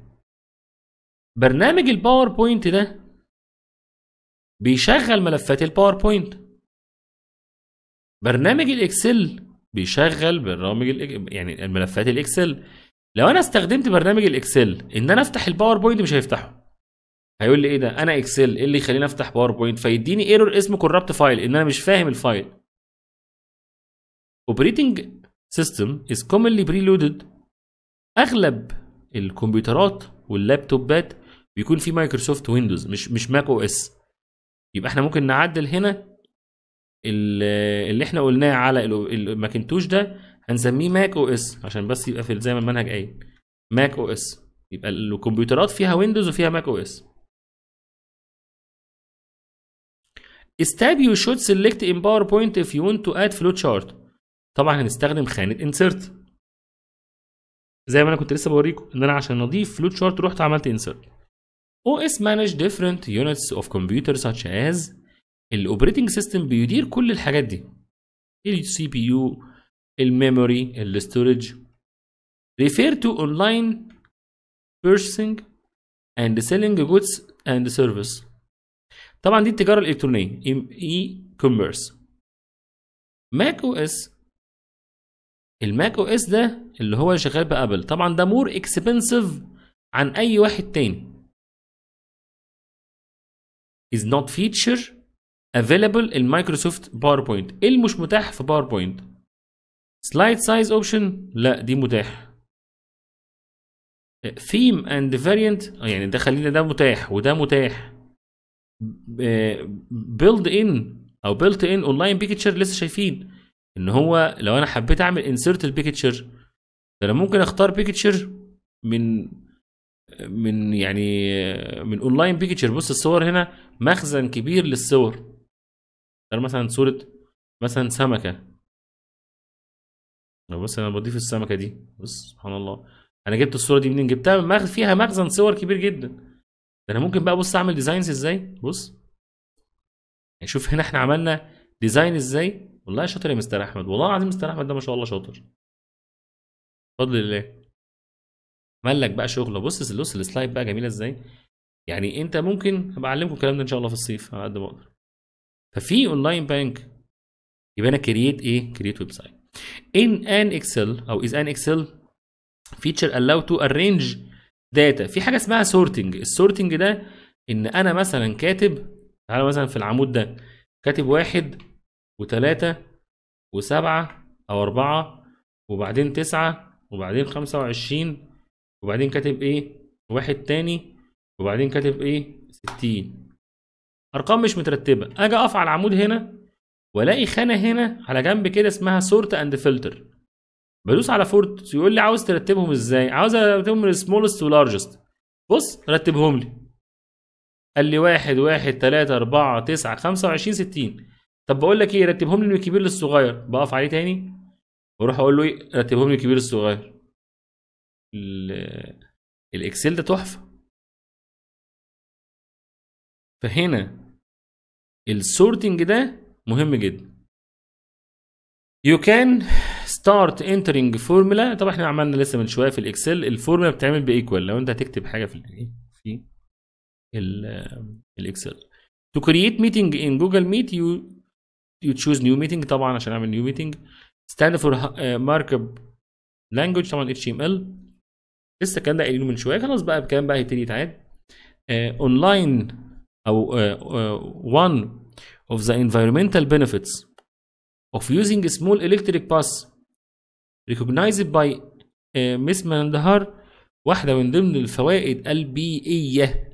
برنامج الباوربوينت ده بيشغل ملفات الباوربوينت برنامج الاكسل بيشغل برامج يعني الملفات الاكسل لو انا استخدمت برنامج الاكسل ان انا افتح الباوربوينت مش هيفتحه هيقول لي ايه ده انا اكسل ايه اللي يخليني افتح باوربوينت فيديني ايرور اسمه كورابت فايل ان انا مش فاهم الفايل اوبريتنج سيستم از كومنلي بريلودد اغلب الكمبيوترات واللابتوبات بيكون في مايكروسوفت ويندوز مش مش ماك او اس يبقى احنا ممكن نعدل هنا اللي احنا قلناه على الماكنتوش ده هنسميه ماك او اس عشان بس يبقى في زي ما المنهج قايل ماك او اس يبقى الكمبيوترات فيها ويندوز وفيها ماك او اس step you should select in PowerPoint if you want to add flowchart طبعا هنستخدم خانة insert زي ما انا كنت لسه بوريكم ان انا عشان اضيف flowchart رحت عملت insert OS manage different units of computer such as ال operating system بيدير كل الحاجات دي CPU, ال memory, ال storage. refer to online purchasing and selling goods and service طبعا دي التجاره الالكترونيه اي كوميرس ماك او اس الماك او اس ده اللي هو شغال بابل طبعا ده مور اكسبنسيف عن اي واحد تاني is not feature available in Microsoft PowerPoint ايه اللي مش متاح في PowerPoint سلايد سايز اوبشن لا دي متاح theme and variant يعني ده خلينا ده متاح وده متاح بيلد ان او بيلت ان اونلاين بيكتشر لسه شايفين ان هو لو انا حبيت اعمل انسيرت البيكتشر انا ممكن اختار بيكتشر من من يعني من اونلاين بيكتشر بص الصور هنا مخزن كبير للصور اختار مثلا صوره مثلا سمكه لو بص انا بضيف السمكه دي بص سبحان الله انا جبت الصوره دي منين جبتها فيها مخزن صور كبير جدا ده انا ممكن بقى بص اعمل ديزاينز ازاي بص يعني شوف هنا احنا عملنا ديزاين ازاي والله شاطر يا مستر احمد والله العظيم مستر احمد ده ما شاء الله شاطر بفضل الله عمل لك بقى شغله بص بص السلايد بقى جميله ازاي يعني انت ممكن ابقى اعلمكم الكلام ده ان شاء الله في الصيف على قد ما اقدر ففي اونلاين بانك يبقى انا كرييت ايه كرييت ويب سايت ان ان اكسل او از ان اكسل فيتشر allow تو arrange داتا في حاجه اسمها سورتنج السورتنج ده ان انا مثلا كاتب تعالى مثلا في العمود ده كاتب واحد وتلاتة وسبعة او اربعة وبعدين تسعة وبعدين خمسة وعشرين وبعدين كاتب ايه واحد تاني وبعدين كاتب ايه ستين ارقام مش مترتبة اجي اقف على العمود هنا والاقي خانة هنا على جنب كده اسمها سورت اند فلتر بدوس على فورت يقول لي عاوز ترتبهم ازاي عاوز ارتبهم من سمولست ولارجست بص رتبهم لي قال لي واحد واحد تلاتة أربعة تسعة خمسة وعشرين ستين طب بقول لك ايه رتبهم لي من الكبير للصغير بقف عليه تاني واروح اقول له ايه رتبهم لي من الكبير للصغير الاكسل ده تحفه فهنا السورتنج ده مهم جدا you can ستارت انترنج فورمولا طب احنا عملنا لسه من شويه في الاكسل الفورمولا بتتعمل بايكوال لو انت هتكتب حاجه في الايه في الاكسل تو كرييت ميتنج ان جوجل ميت يو يو تشوز نيو ميتنج طبعا عشان اعمل نيو ميتنج ستاند فور مارك اب لانجوج طبعا اتش ام ال لسه الكلام ده قايلينه من شويه خلاص بقى الكلام بقى هيبتدي يتعاد اونلاين uh, او uh, uh, one of the environmental benefits of using small electric bus recognized by مس uh, مندهار واحدة من ضمن الفوائد البيئية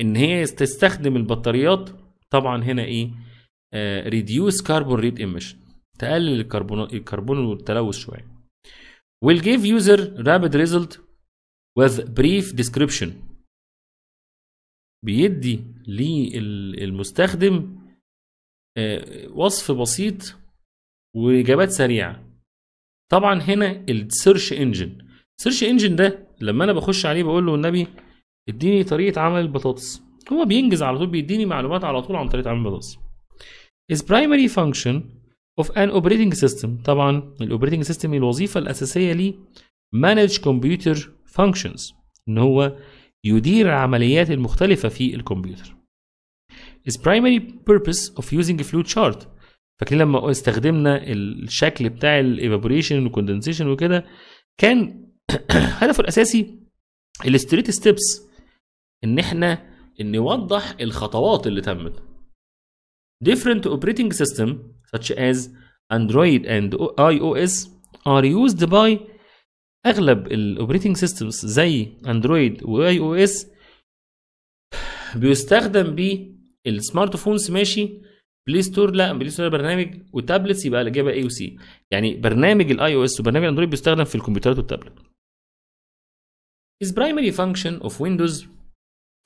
إن هي تستخدم البطاريات طبعا هنا إيه ريديوس كاربون ريد إيميشن تقلل الكربون الكربون والتلوث شوية will give user rapid result with brief description بيدي للمستخدم آه، وصف بسيط واجابات سريعه طبعا هنا السيرش انجن السيرش انجن ده لما انا بخش عليه بقول له النبي اديني طريقه عمل البطاطس هو بينجز على طول بيديني معلومات على طول عن طريقه عمل البطاطس is primary function of an operating system طبعا الاوبريتنج سيستم الوظيفه الاساسيه ليه manage computer functions ان هو يدير العمليات المختلفه في الكمبيوتر is primary purpose of using a chart فاكرين لما استخدمنا الشكل بتاع الايفابوريشن والكوندنسيشن وكده كان هدفه الاساسي الاستريت ستيبس ان احنا نوضح الخطوات اللي تمت different operating system such as Android and iOS are used by اغلب الاوبريتنج سيستمز زي اندرويد واي او اس بيستخدم بيه السمارت فونز ماشي بلاي ستور لا بلاي ستور برنامج وتابلتس يبقى الاجابه اي وسي يعني برنامج الاي او اس وبرنامج الاندرويد بيستخدم في الكمبيوترات والتابلت is primary function of Windows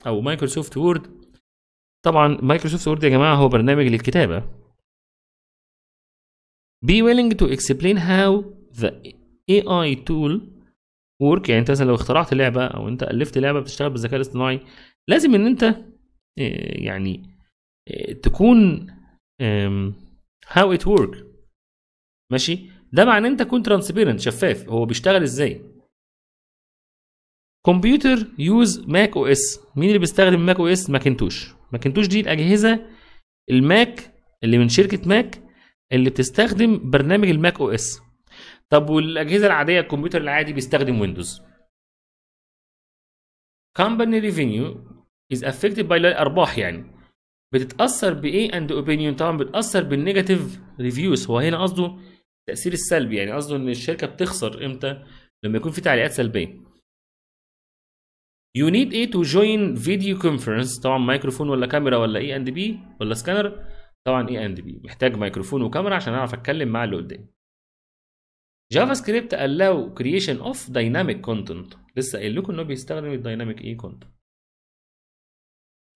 او مايكروسوفت وورد طبعا مايكروسوفت وورد يا جماعه هو برنامج للكتابه be willing to explain how the AI tool work يعني انت مثلا لو اخترعت لعبه او انت الفت لعبه بتشتغل بالذكاء الاصطناعي لازم ان انت آه، يعني آه، تكون هاو ات ورك ماشي ده معناه انت تكون ترانسبيرنت شفاف هو بيشتغل ازاي كمبيوتر يوز ماك او اس مين اللي بيستخدم ماك او اس ماكنتوش ماكنتوش دي الاجهزه الماك اللي من شركه ماك اللي بتستخدم برنامج الماك او اس طب والاجهزه العاديه الكمبيوتر العادي بيستخدم ويندوز company revenue is affected by الارباح يعني بتتاثر بايه اند اوبينيون طبعا بتاثر بالنيجاتيف ريفيوز هو هنا قصده التاثير السلبي يعني قصده ان الشركه بتخسر امتى لما يكون في تعليقات سلبيه You need A إيه to join video conference طبعا مايكروفون ولا كاميرا ولا اي اند بي ولا سكانر طبعا اي اند بي محتاج مايكروفون وكاميرا عشان اعرف اتكلم مع اللي قدامي جافا سكريبت allow creation of dynamic content لسه قايل لكم انه بيستخدم الديناميك ايه content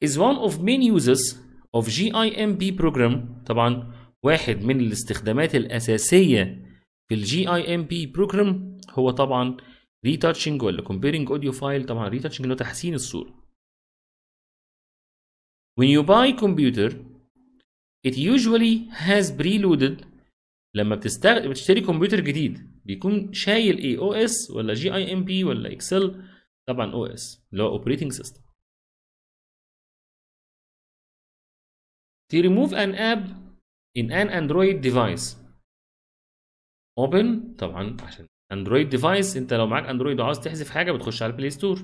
is one of main uses of GIMP program طبعا واحد من الاستخدامات الأساسية في الـ GIMP program هو طبعا retouching ولا comparing audio file طبعا retouching اللي هو تحسين الصورة when you buy computer it usually has preloaded لما بتستغ... بتشتري كمبيوتر جديد بيكون شايل ايه او اس ولا جي اي ام بي ولا اكسل طبعا او اس اللي هو اوبريتنج سيستم to remove an app in an Android device open طبعا عشان اندرويد ديفايس انت لو معاك اندرويد وعاوز تحذف حاجه بتخش على البلاي ستور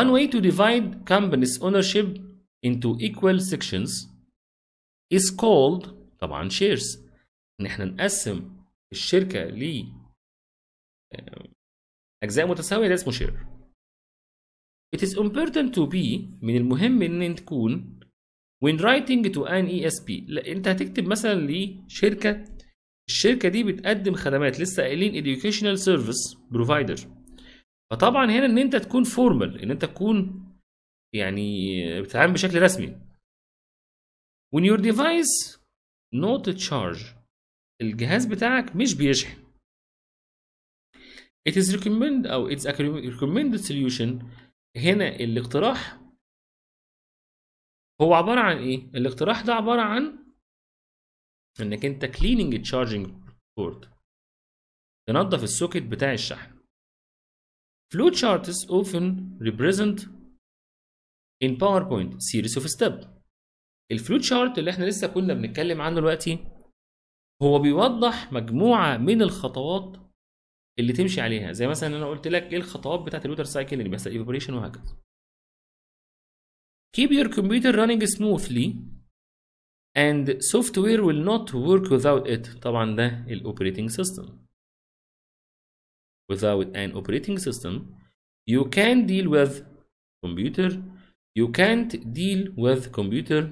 One way to divide companies ownership into equal sections is called طبعا shares ان احنا نقسم الشركه ل أجزاء متساوية ده اسمه شير It is important to be من المهم إن تكون when writing to an ESP لا أنت هتكتب مثلا لشركة الشركة دي بتقدم خدمات لسه قايلين educational service provider فطبعا هنا إن أنت تكون formal إن أنت تكون يعني بتتعامل بشكل رسمي when your device not charge الجهاز بتاعك مش بيشحن it is recommend او it's a recommended solution هنا الاقتراح هو عبارة عن ايه؟ الاقتراح ده عبارة عن انك انت cleaning the charging port تنظف السوكت بتاع الشحن flow charts often represent in PowerPoint series of steps الفلو تشارت اللي احنا لسه كنا بنتكلم عنه دلوقتي هو بيوضح مجموعة من الخطوات اللي تمشي عليها زي مثلا انا قلت لك ايه الخطوات بتاعت الوتر سايكل اللي بيحصل ايفابوريشن وهكذا keep your computer running smoothly and software will not work without it طبعا ده الاوبريتنج سيستم without an operating system you can deal with computer you can't deal with computer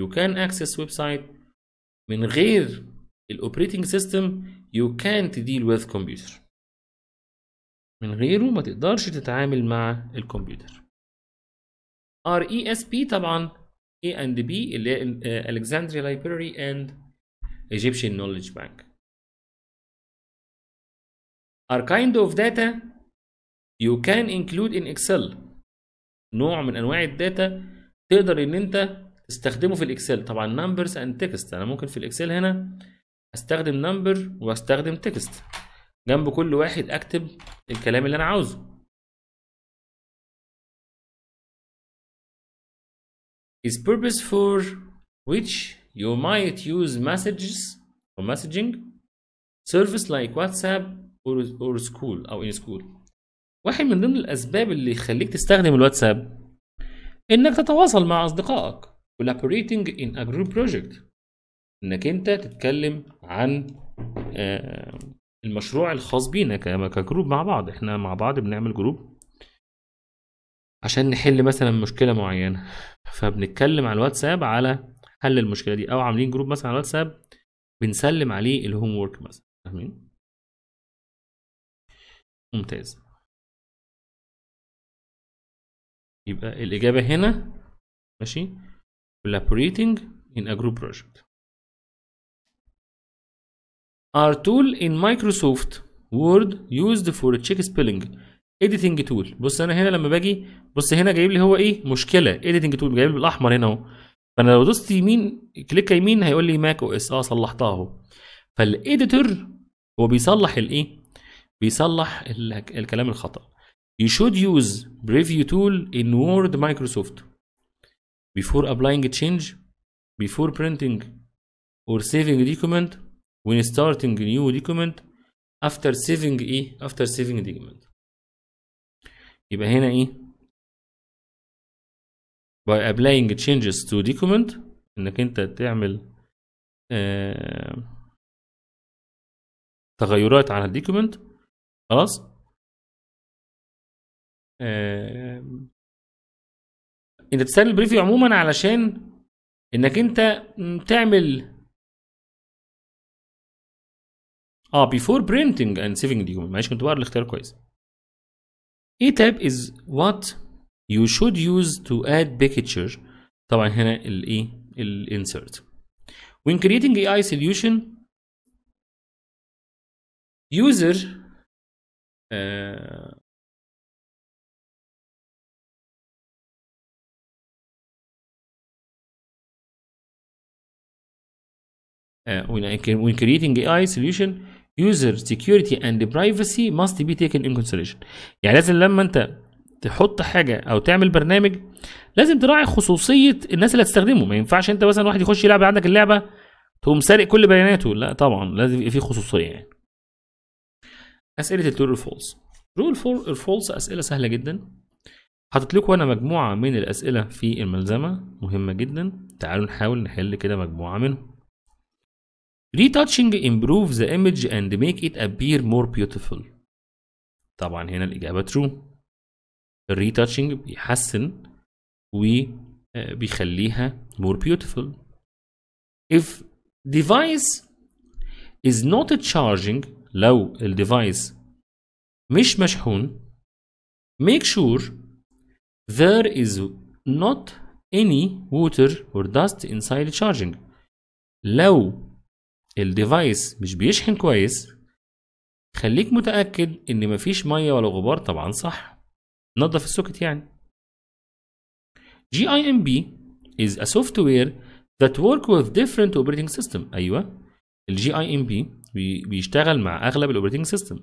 you can access website من غير الاوبريتنج سيستم you can't deal with computer من غيره ما تقدرش تتعامل مع الكمبيوتر ار اي اس بي طبعا اي اند بي اللي هي آه، Alexandria Library and Egyptian Knowledge Bank ار kind of data you can include in Excel نوع من انواع الداتا تقدر ان انت تستخدمه في الاكسل طبعا numbers and تكست انا ممكن في الاكسل هنا استخدم number واستخدم text جنب كل واحد اكتب الكلام اللي انا عاوزه is purpose for which you might use messages or messaging service like WhatsApp or, or school او in school واحد من ضمن الاسباب اللي يخليك تستخدم الواتساب انك تتواصل مع اصدقائك collaborating in a group project انك انت تتكلم عن آه المشروع الخاص بينا كجروب مع بعض احنا مع بعض بنعمل جروب عشان نحل مثلا مشكله معينه فبنتكلم على الواتساب على حل المشكله دي او عاملين جروب مثلا على الواتساب بنسلم عليه الهوم وورك مثلا فاهمين ممتاز يبقى الاجابه هنا ماشي collaborating in a group project are tool in Microsoft Word used for check spelling editing tool بص انا هنا لما باجي بص هنا جايب لي هو ايه مشكله editing tool جايب لي بالاحمر هنا اهو فانا لو دوست يمين كليك يمين هيقول لي ماك او اس اه صلحتها اهو فالايديتور هو بيصلح الايه بيصلح الكلام الخطا you should use preview tool in word microsoft before applying change before printing or saving document when starting new document after saving ايه after saving document يبقى هنا ايه by applying changes to document انك انت تعمل آه تغيرات على الديكومنت خلاص آه انت بتستعمل البريفيو عموما علشان انك انت تعمل اه بيفور برينتنج اند سيفنج اليوم معلش كنت بقرا الاختيار كويس A تاب از وات يو شود يوز تو اد بيكتشر طبعا هنا الايه e، الانسرت when creating AI solution user uh, Uh, when, I can, when creating AI solution, يوزر سيكيورتي اند برايفسي ماست بي تيكن ان كونسيدريشن يعني لازم لما انت تحط حاجه او تعمل برنامج لازم تراعي خصوصيه الناس اللي هتستخدمه ما ينفعش انت مثلا واحد يخش يلعب عندك اللعبه تقوم سارق كل بياناته لا طبعا لازم يبقى في خصوصيه يعني اسئله الترو فولس ترو فولس اسئله سهله جدا حاطط لكم انا مجموعه من الاسئله في الملزمه مهمه جدا تعالوا نحاول نحل كده مجموعه منهم Retouching improves the image and make it appear more beautiful. طبعا هنا الإجابة true. Retouching بيحسن وبيخليها more beautiful. If device is not charging لو ال device مش مشحون make sure there is not any water or dust inside charging لو الديفايس مش بيشحن كويس خليك متأكد إن مفيش مية ولا غبار طبعا صح نظف السوكت يعني GIMP is a software that work with different operating system أيوة ال GIMP بيشتغل مع أغلب ال operating system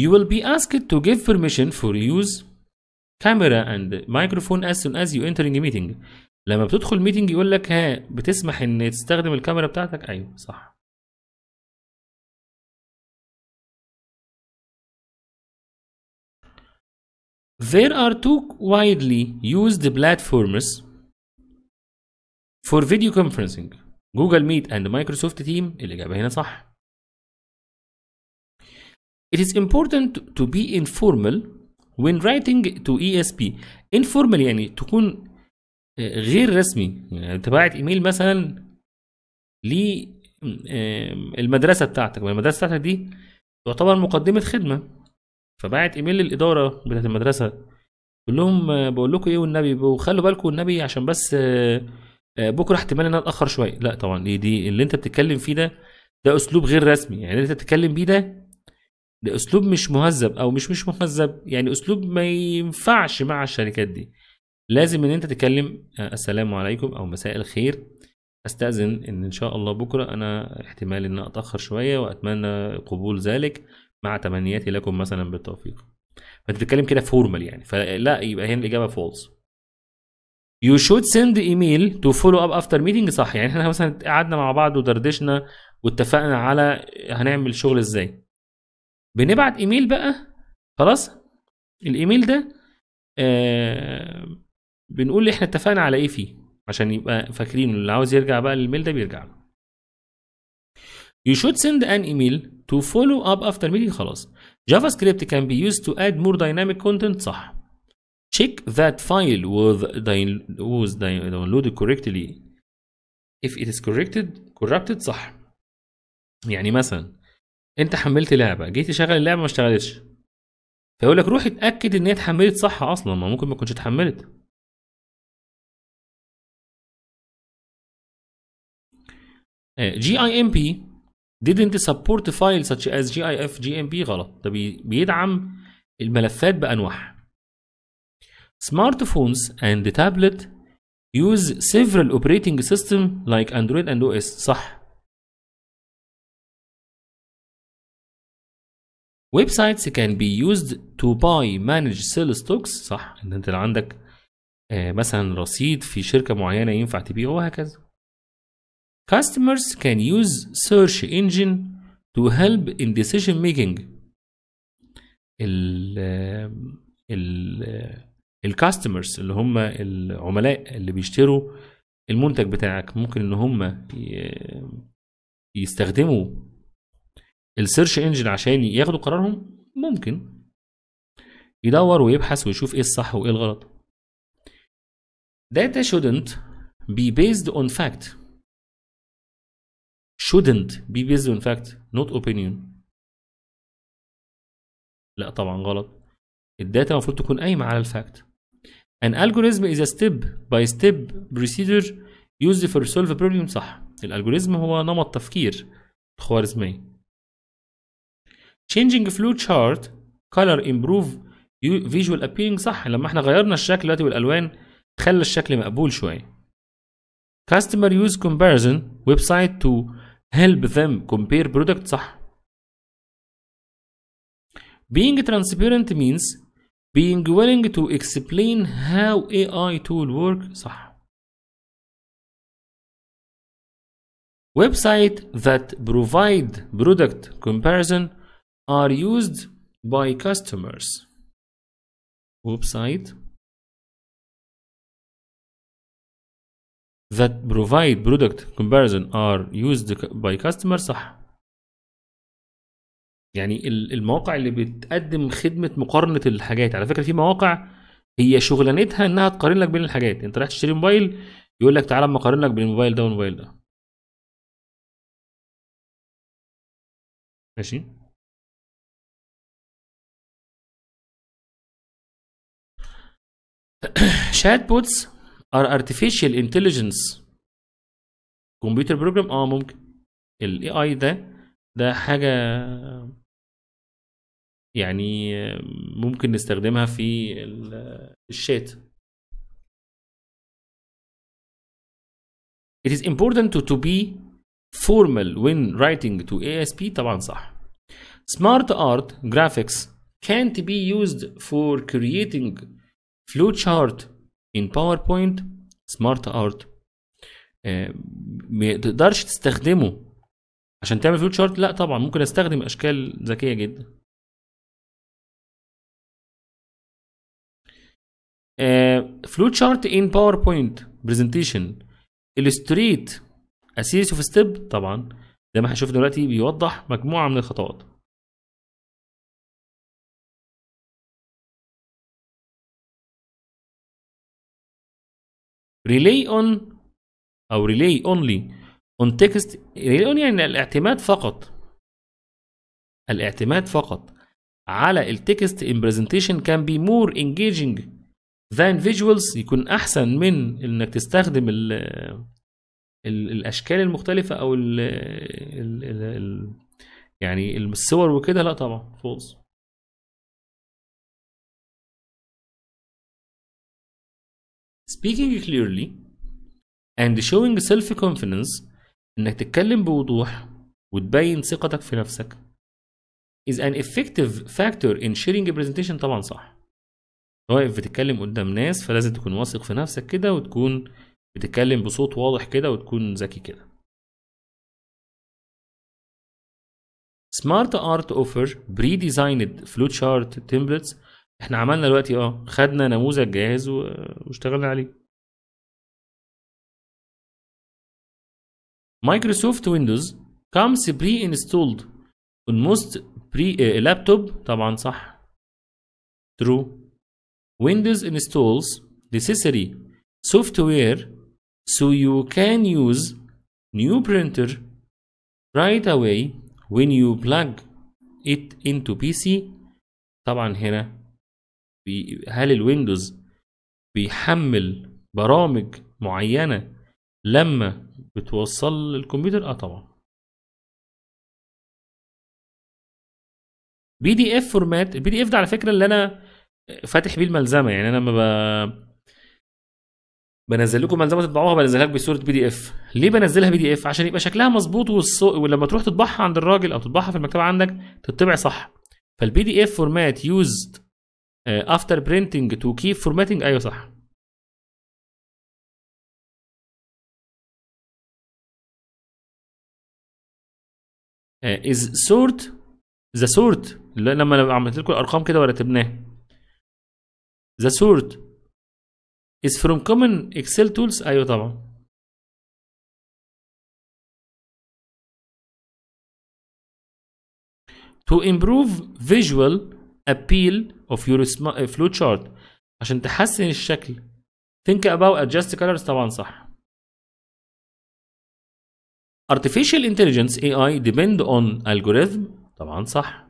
You will be asked to give permission for use camera and microphone as soon as you entering a meeting لما بتدخل ميتنج يقول لك ها بتسمح ان تستخدم الكاميرا بتاعتك ايوه صح There are two widely used platforms for video conferencing جوجل ميت and مايكروسوفت تيم الإجابة هنا صح It is important to be informal when writing to ESP informal يعني تكون غير رسمي يعني انت باعت ايميل مثلا للمدرسه بتاعتك المدرسة بتاعتك دي تعتبر مقدمه خدمه فبعت ايميل للاداره بتاعت المدرسه بقول لهم بقول لكم ايه والنبي وخلوا بالكم والنبي عشان بس آه، بكره احتمال ان انا اتاخر شويه لا طبعا دي دي اللي انت بتتكلم فيه ده ده اسلوب غير رسمي يعني اللي انت بتتكلم بيه ده ده اسلوب مش مهذب او مش مش مهذب يعني اسلوب ما ينفعش مع الشركات دي لازم ان انت تتكلم آه، السلام عليكم او مساء الخير استاذن ان ان شاء الله بكره انا احتمال ان اتاخر شويه واتمنى قبول ذلك مع تمنياتي لكم مثلا بالتوفيق فانت بتتكلم كده فورمال يعني فلا يبقى هنا الاجابه فولس You should send email to follow up after meeting صح يعني احنا مثلا قعدنا مع بعض ودردشنا واتفقنا على هنعمل شغل ازاي بنبعت ايميل بقى خلاص الايميل ده آه بنقول احنا اتفقنا على ايه فيه عشان يبقى فاكرين اللي عاوز يرجع بقى للميل ده بيرجع له You should send an email to follow up after meeting خلاص جافا سكريبت can be used to add more dynamic content صح check that file was was downloaded correctly if it is corrected corrupted صح يعني مثلا انت حملت لعبه جيت تشغل اللعبه ما اشتغلتش فيقول لك روح اتاكد ان هي اتحملت صح اصلا ما ممكن ما تكونش اتحملت جي اي ام بي didn't support file such as GIF GMP غلط ده بيدعم الملفات بأنواعها Smartphones and tablet use several operating system like Android and OS صح Websites can be used to buy manage sell stocks صح ان انت لو عندك مثلا رصيد في شركة معينة ينفع تبيعه وهكذا Customers can use search engine to help in decision making. ال ال الكاستمرز اللي هم العملاء اللي بيشتروا المنتج بتاعك ممكن ان هم يستخدموا السيرش انجن عشان ياخدوا قرارهم ممكن يدور ويبحث ويشوف ايه الصح وايه الغلط data shouldn't be based on fact shouldn't be based on fact not opinion لا طبعا غلط الداتا المفروض تكون قايمة على الفاكت an algorithm is a step by step procedure used for solve a problem صح الالجوريزم هو نمط تفكير خوارزمي changing flow chart color improve visual appearing صح لما احنا غيرنا الشكل دلوقتي والالوان خلى الشكل مقبول شوية customer use comparison website to help them compare products صح being transparent means being willing to explain how AI tool work صح website that provide product comparison are used by customers website that provide product comparison are used by customer صح يعني المواقع اللي بتقدم خدمه مقارنه الحاجات على فكره في مواقع هي شغلانتها انها تقارن لك بين الحاجات انت رايح تشتري موبايل يقول لك تعالى اما اقارن لك بين الموبايل ده والموبايل ده ماشي شات بوتس ار ارتفيشال انتليجنس كمبيوتر بروجرام اه ممكن الاي اي ده ده حاجه يعني ممكن نستخدمها في الشات It is important to, to be formal when writing to ASP طبعا صح Smart art graphics can't be used for creating flowchart ان باوربوينت سمارت ارت ما تقدرش تستخدمه عشان تعمل فلوت شارت لا طبعا ممكن استخدم اشكال ذكيه جدا آه، فلوت شارت ان باوربوينت برزنتيشن الستريت اسيس اوف ستيب طبعا زي ما هنشوف دلوقتي بيوضح مجموعه من الخطوات ريلي اون او ريلي اونلي اون تكست ريلي اون يعني الاعتماد فقط الاعتماد فقط على التكست ان برزنتيشن كان بي مور انجيجنج ذان فيجوالز يكون احسن من انك تستخدم الـ الـ الاشكال المختلفه او الـ الـ الـ الـ يعني الصور وكده لا طبعا فولس speaking clearly and showing self confidence انك تتكلم بوضوح وتبين ثقتك في نفسك is an effective factor in sharing a presentation طبعا صح واقف بتتكلم قدام ناس فلازم تكون واثق في نفسك كده وتكون بتتكلم بصوت واضح كده وتكون ذكي كده Smart Art offer pre-designed flowchart templates احنا عملنا دلوقتي اه خدنا نموذج جاهز واشتغلنا عليه مايكروسوفت ويندوز comes pre-installed on most pre uh, laptop طبعا صح true Windows installs necessary software so you can use new printer right away when you plug it into PC طبعا هنا بي هل الويندوز بيحمل برامج معينه لما بتوصل للكمبيوتر اه طبعا بي دي اف فورمات البي دي اف ده على فكره اللي انا فاتح بيه الملزمه يعني انا لما ب... بنزل لكم ملزمه تطبعوها بنزلها لكم بصوره بي دي اف ليه بنزلها بي دي اف عشان يبقى شكلها مظبوط والصو... ولما تروح تطبعها عند الراجل او تطبعها في المكتبه عندك تطبع صح فالبي دي اف فورمات يوزد افتر برينتنج تو كيب فورماتنج ايوه صح از سورت ذا سورت لما عملت لكم الارقام كده ورتبناها ذا سورت از فروم كومن اكسل تولز ايوه طبعا to improve visual appeal of your flow chart عشان تحسن الشكل think about adjust colors طبعا صح artificial intelligence AI depend on algorithm طبعا صح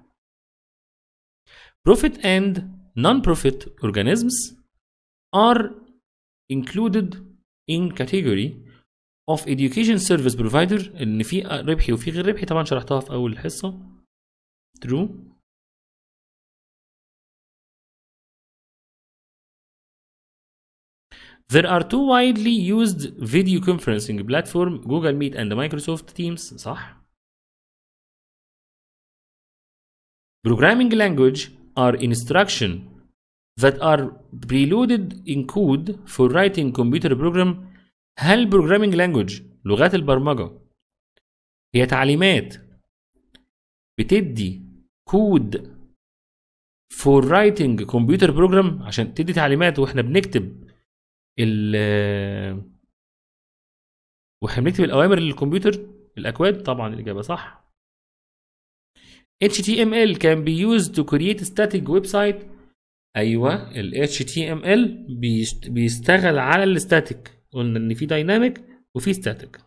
profit and non-profit organisms are included in category of education service provider ان في ربحي وفي غير ربحي طبعا شرحتها في اول حصه true There are two widely used video conferencing platform Google Meet and Microsoft Teams صح؟ Programming language are instruction that are preloaded in code for writing computer program هل programming language لغات البرمجة هي تعليمات بتدي كود for writing computer program عشان تدي تعليمات واحنا بنكتب ال واحنا بنكتب الاوامر للكمبيوتر الاكواد طبعا الاجابه صح HTML can be used to create static website ايوه ال HTML بيشتغل على الستاتيك قلنا ان في دايناميك وفي ستاتيك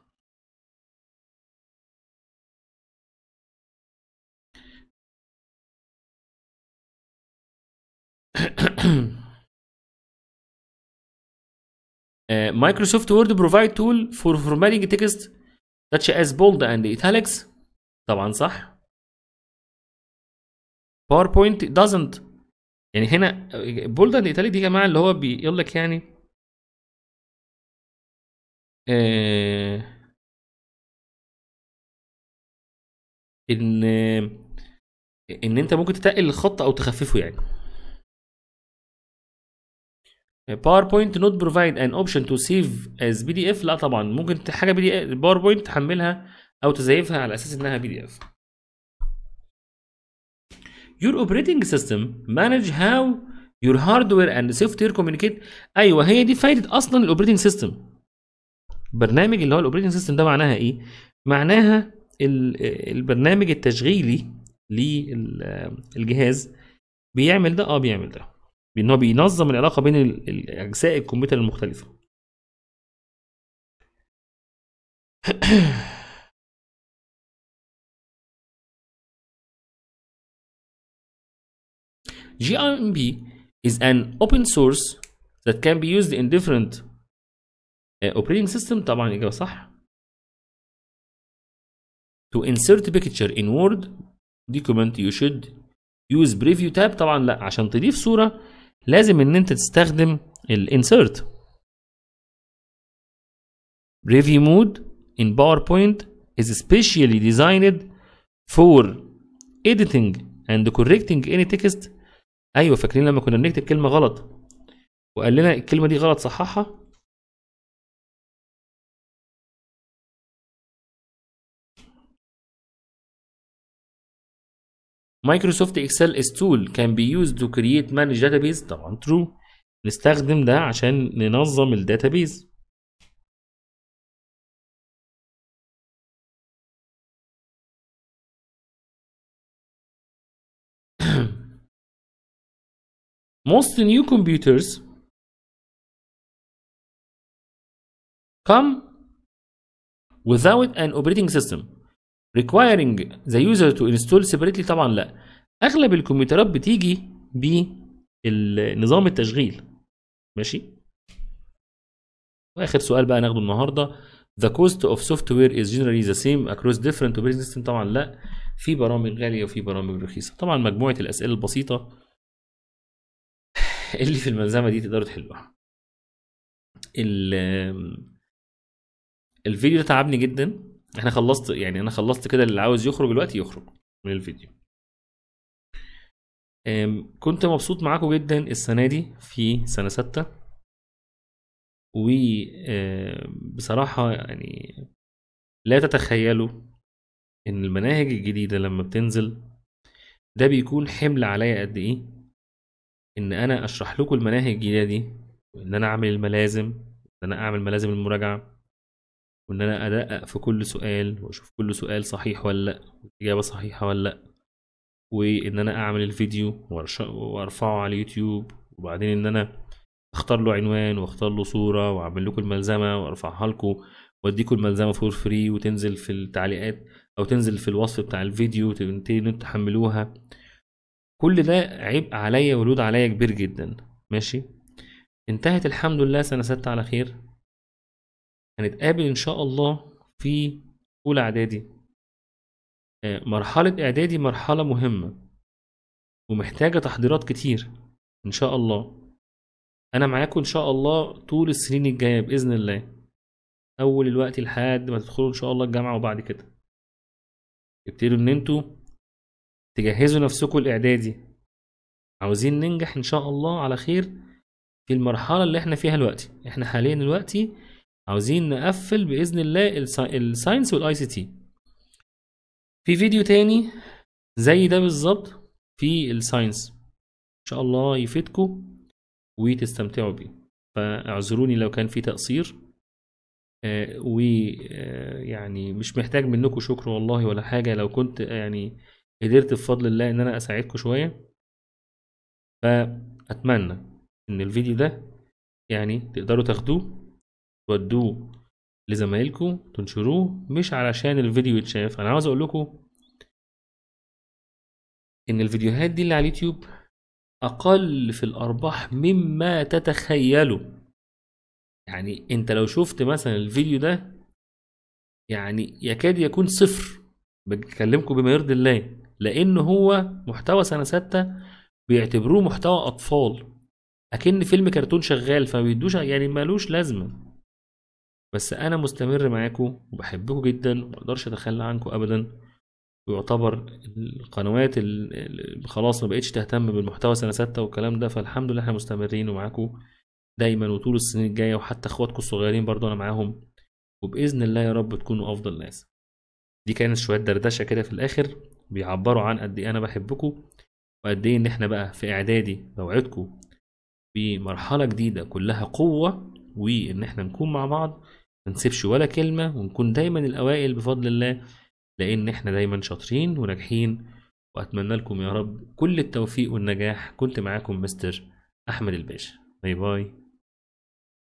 Ahem. مايكروسوفت وورد بروفايد تول فور فورماتنج تكست such as bold and italics طبعا صح باوربوينت doesn't يعني هنا بولد اند ايتاليك دي يا جماعه اللي هو بيقول لك يعني آه، ان ان انت ممكن تتقل الخط او تخففه يعني باوربوينت نوت بروفايد ان اوبشن تو سيف از بي دي اف لا طبعا ممكن حاجه بي دي باوربوينت تحملها او تزيفها على اساس انها بي دي اف your operating system manage how your hardware and software communicate ايوه هي دي فايده اصلا الاوبريتنج سيستم برنامج اللي هو الاوبريتنج سيستم ده معناها ايه معناها البرنامج التشغيلي للجهاز بيعمل ده اه بيعمل ده بان هو بينظم العلاقه بين اجزاء الكمبيوتر المختلفه GRMP is an open source that can be used in different uh, operating system طبعا الإجابة صح to insert picture in Word document you should use preview tab طبعا لا عشان تضيف صورة لازم ان انت تستخدم الانسيرت ريفيو مود ان باوربوينت از سبيشالي ديزايند فور editing اند correcting اني تكست ايوه فاكرين لما كنا بنكتب كلمه غلط وقال لنا الكلمه دي غلط صححها مايكروسوفت اكسل اس تول كان بي يوز تو كرييت مانج داتابيز طبعا ترو نستخدم ده عشان ننظم الداتابيز most new computers come without an operating system requiring the user to install separately طبعا لا اغلب الكمبيوترات بتيجي بنظام التشغيل ماشي واخر سؤال بقى ناخده النهارده the cost of software is generally the same across different operating system طبعا لا في برامج غاليه وفي برامج رخيصه طبعا مجموعه الاسئله البسيطه اللي في الملزمه دي تقدروا تحلوها الفيديو ده تعبني جدا احنا خلصت يعني انا خلصت كده اللي عاوز يخرج دلوقتي يخرج من الفيديو كنت مبسوط معاكم جدا السنه دي في سنه ستة و بصراحه يعني لا تتخيلوا ان المناهج الجديده لما بتنزل ده بيكون حمل عليا قد ايه ان انا اشرح لكم المناهج الجديده دي وان انا اعمل الملازم ان انا اعمل ملازم المراجعه وان انا ادقق في كل سؤال واشوف كل سؤال صحيح ولا لا والاجابه صحيحه ولا لا وان انا اعمل الفيديو وارفعه على اليوتيوب وبعدين ان انا اختار له عنوان واختار له صوره واعمل لكم الملزمه وارفعها لكم واديكم الملزمه فور فري وتنزل في التعليقات او تنزل في الوصف بتاع الفيديو تنتهوا تحملوها كل ده عبء عليا ولود عليا كبير جدا ماشي انتهت الحمد لله سنه سته على خير هنتقابل ان شاء الله في اولى اعدادي آه، مرحله اعدادي مرحله مهمه ومحتاجه تحضيرات كتير ان شاء الله انا معاكم ان شاء الله طول السنين الجايه باذن الله اول الوقت لحد ما تدخلوا ان شاء الله الجامعه وبعد كده ابتدوا ان انتوا تجهزوا نفسكم الاعدادي عاوزين ننجح ان شاء الله على خير في المرحله اللي احنا فيها دلوقتي احنا حاليا دلوقتي عاوزين نقفل باذن الله الساينس والاي سي تي في فيديو تاني زي ده بالظبط في الساينس ان شاء الله يفيدكم وتستمتعوا بيه فاعذروني لو كان في تقصير آه ويعني آه يعني مش محتاج منكم شكر والله ولا حاجه لو كنت آه، يعني قدرت بفضل الله ان انا اساعدكم شويه فاتمنى ان الفيديو ده يعني تقدروا تاخدوه تودوه لزمايلكم تنشروه مش علشان الفيديو يتشاف انا عاوز اقول لكم ان الفيديوهات دي اللي على اليوتيوب اقل في الارباح مما تتخيلوا يعني انت لو شفت مثلا الفيديو ده يعني يكاد يكون صفر بكلمكم بما يرضي الله لان هو محتوى سنه سته بيعتبروه محتوى اطفال اكن فيلم كرتون شغال فما بيدوش يعني ملوش لازمه بس انا مستمر معاكم وبحبكم جدا ومقدرش اتخلى عنكم ابدا ويعتبر القنوات اللي خلاص ما بقتش تهتم بالمحتوى سنه ستة والكلام ده فالحمد لله احنا مستمرين ومعاكم دايما وطول السنين الجايه وحتى اخواتكم الصغيرين برضه انا معاهم وباذن الله يا رب تكونوا افضل ناس دي كانت شويه دردشه كده في الاخر بيعبروا عن قد ايه انا بحبكم وقد ايه ان احنا بقى في اعدادي بوعدكم بمرحله جديده كلها قوه وان احنا نكون مع بعض ما نسيبش ولا كلمة ونكون دايما الأوائل بفضل الله لأن إحنا دايما شاطرين وناجحين وأتمنى لكم يا رب كل التوفيق والنجاح كنت معاكم مستر أحمد الباشا باي باي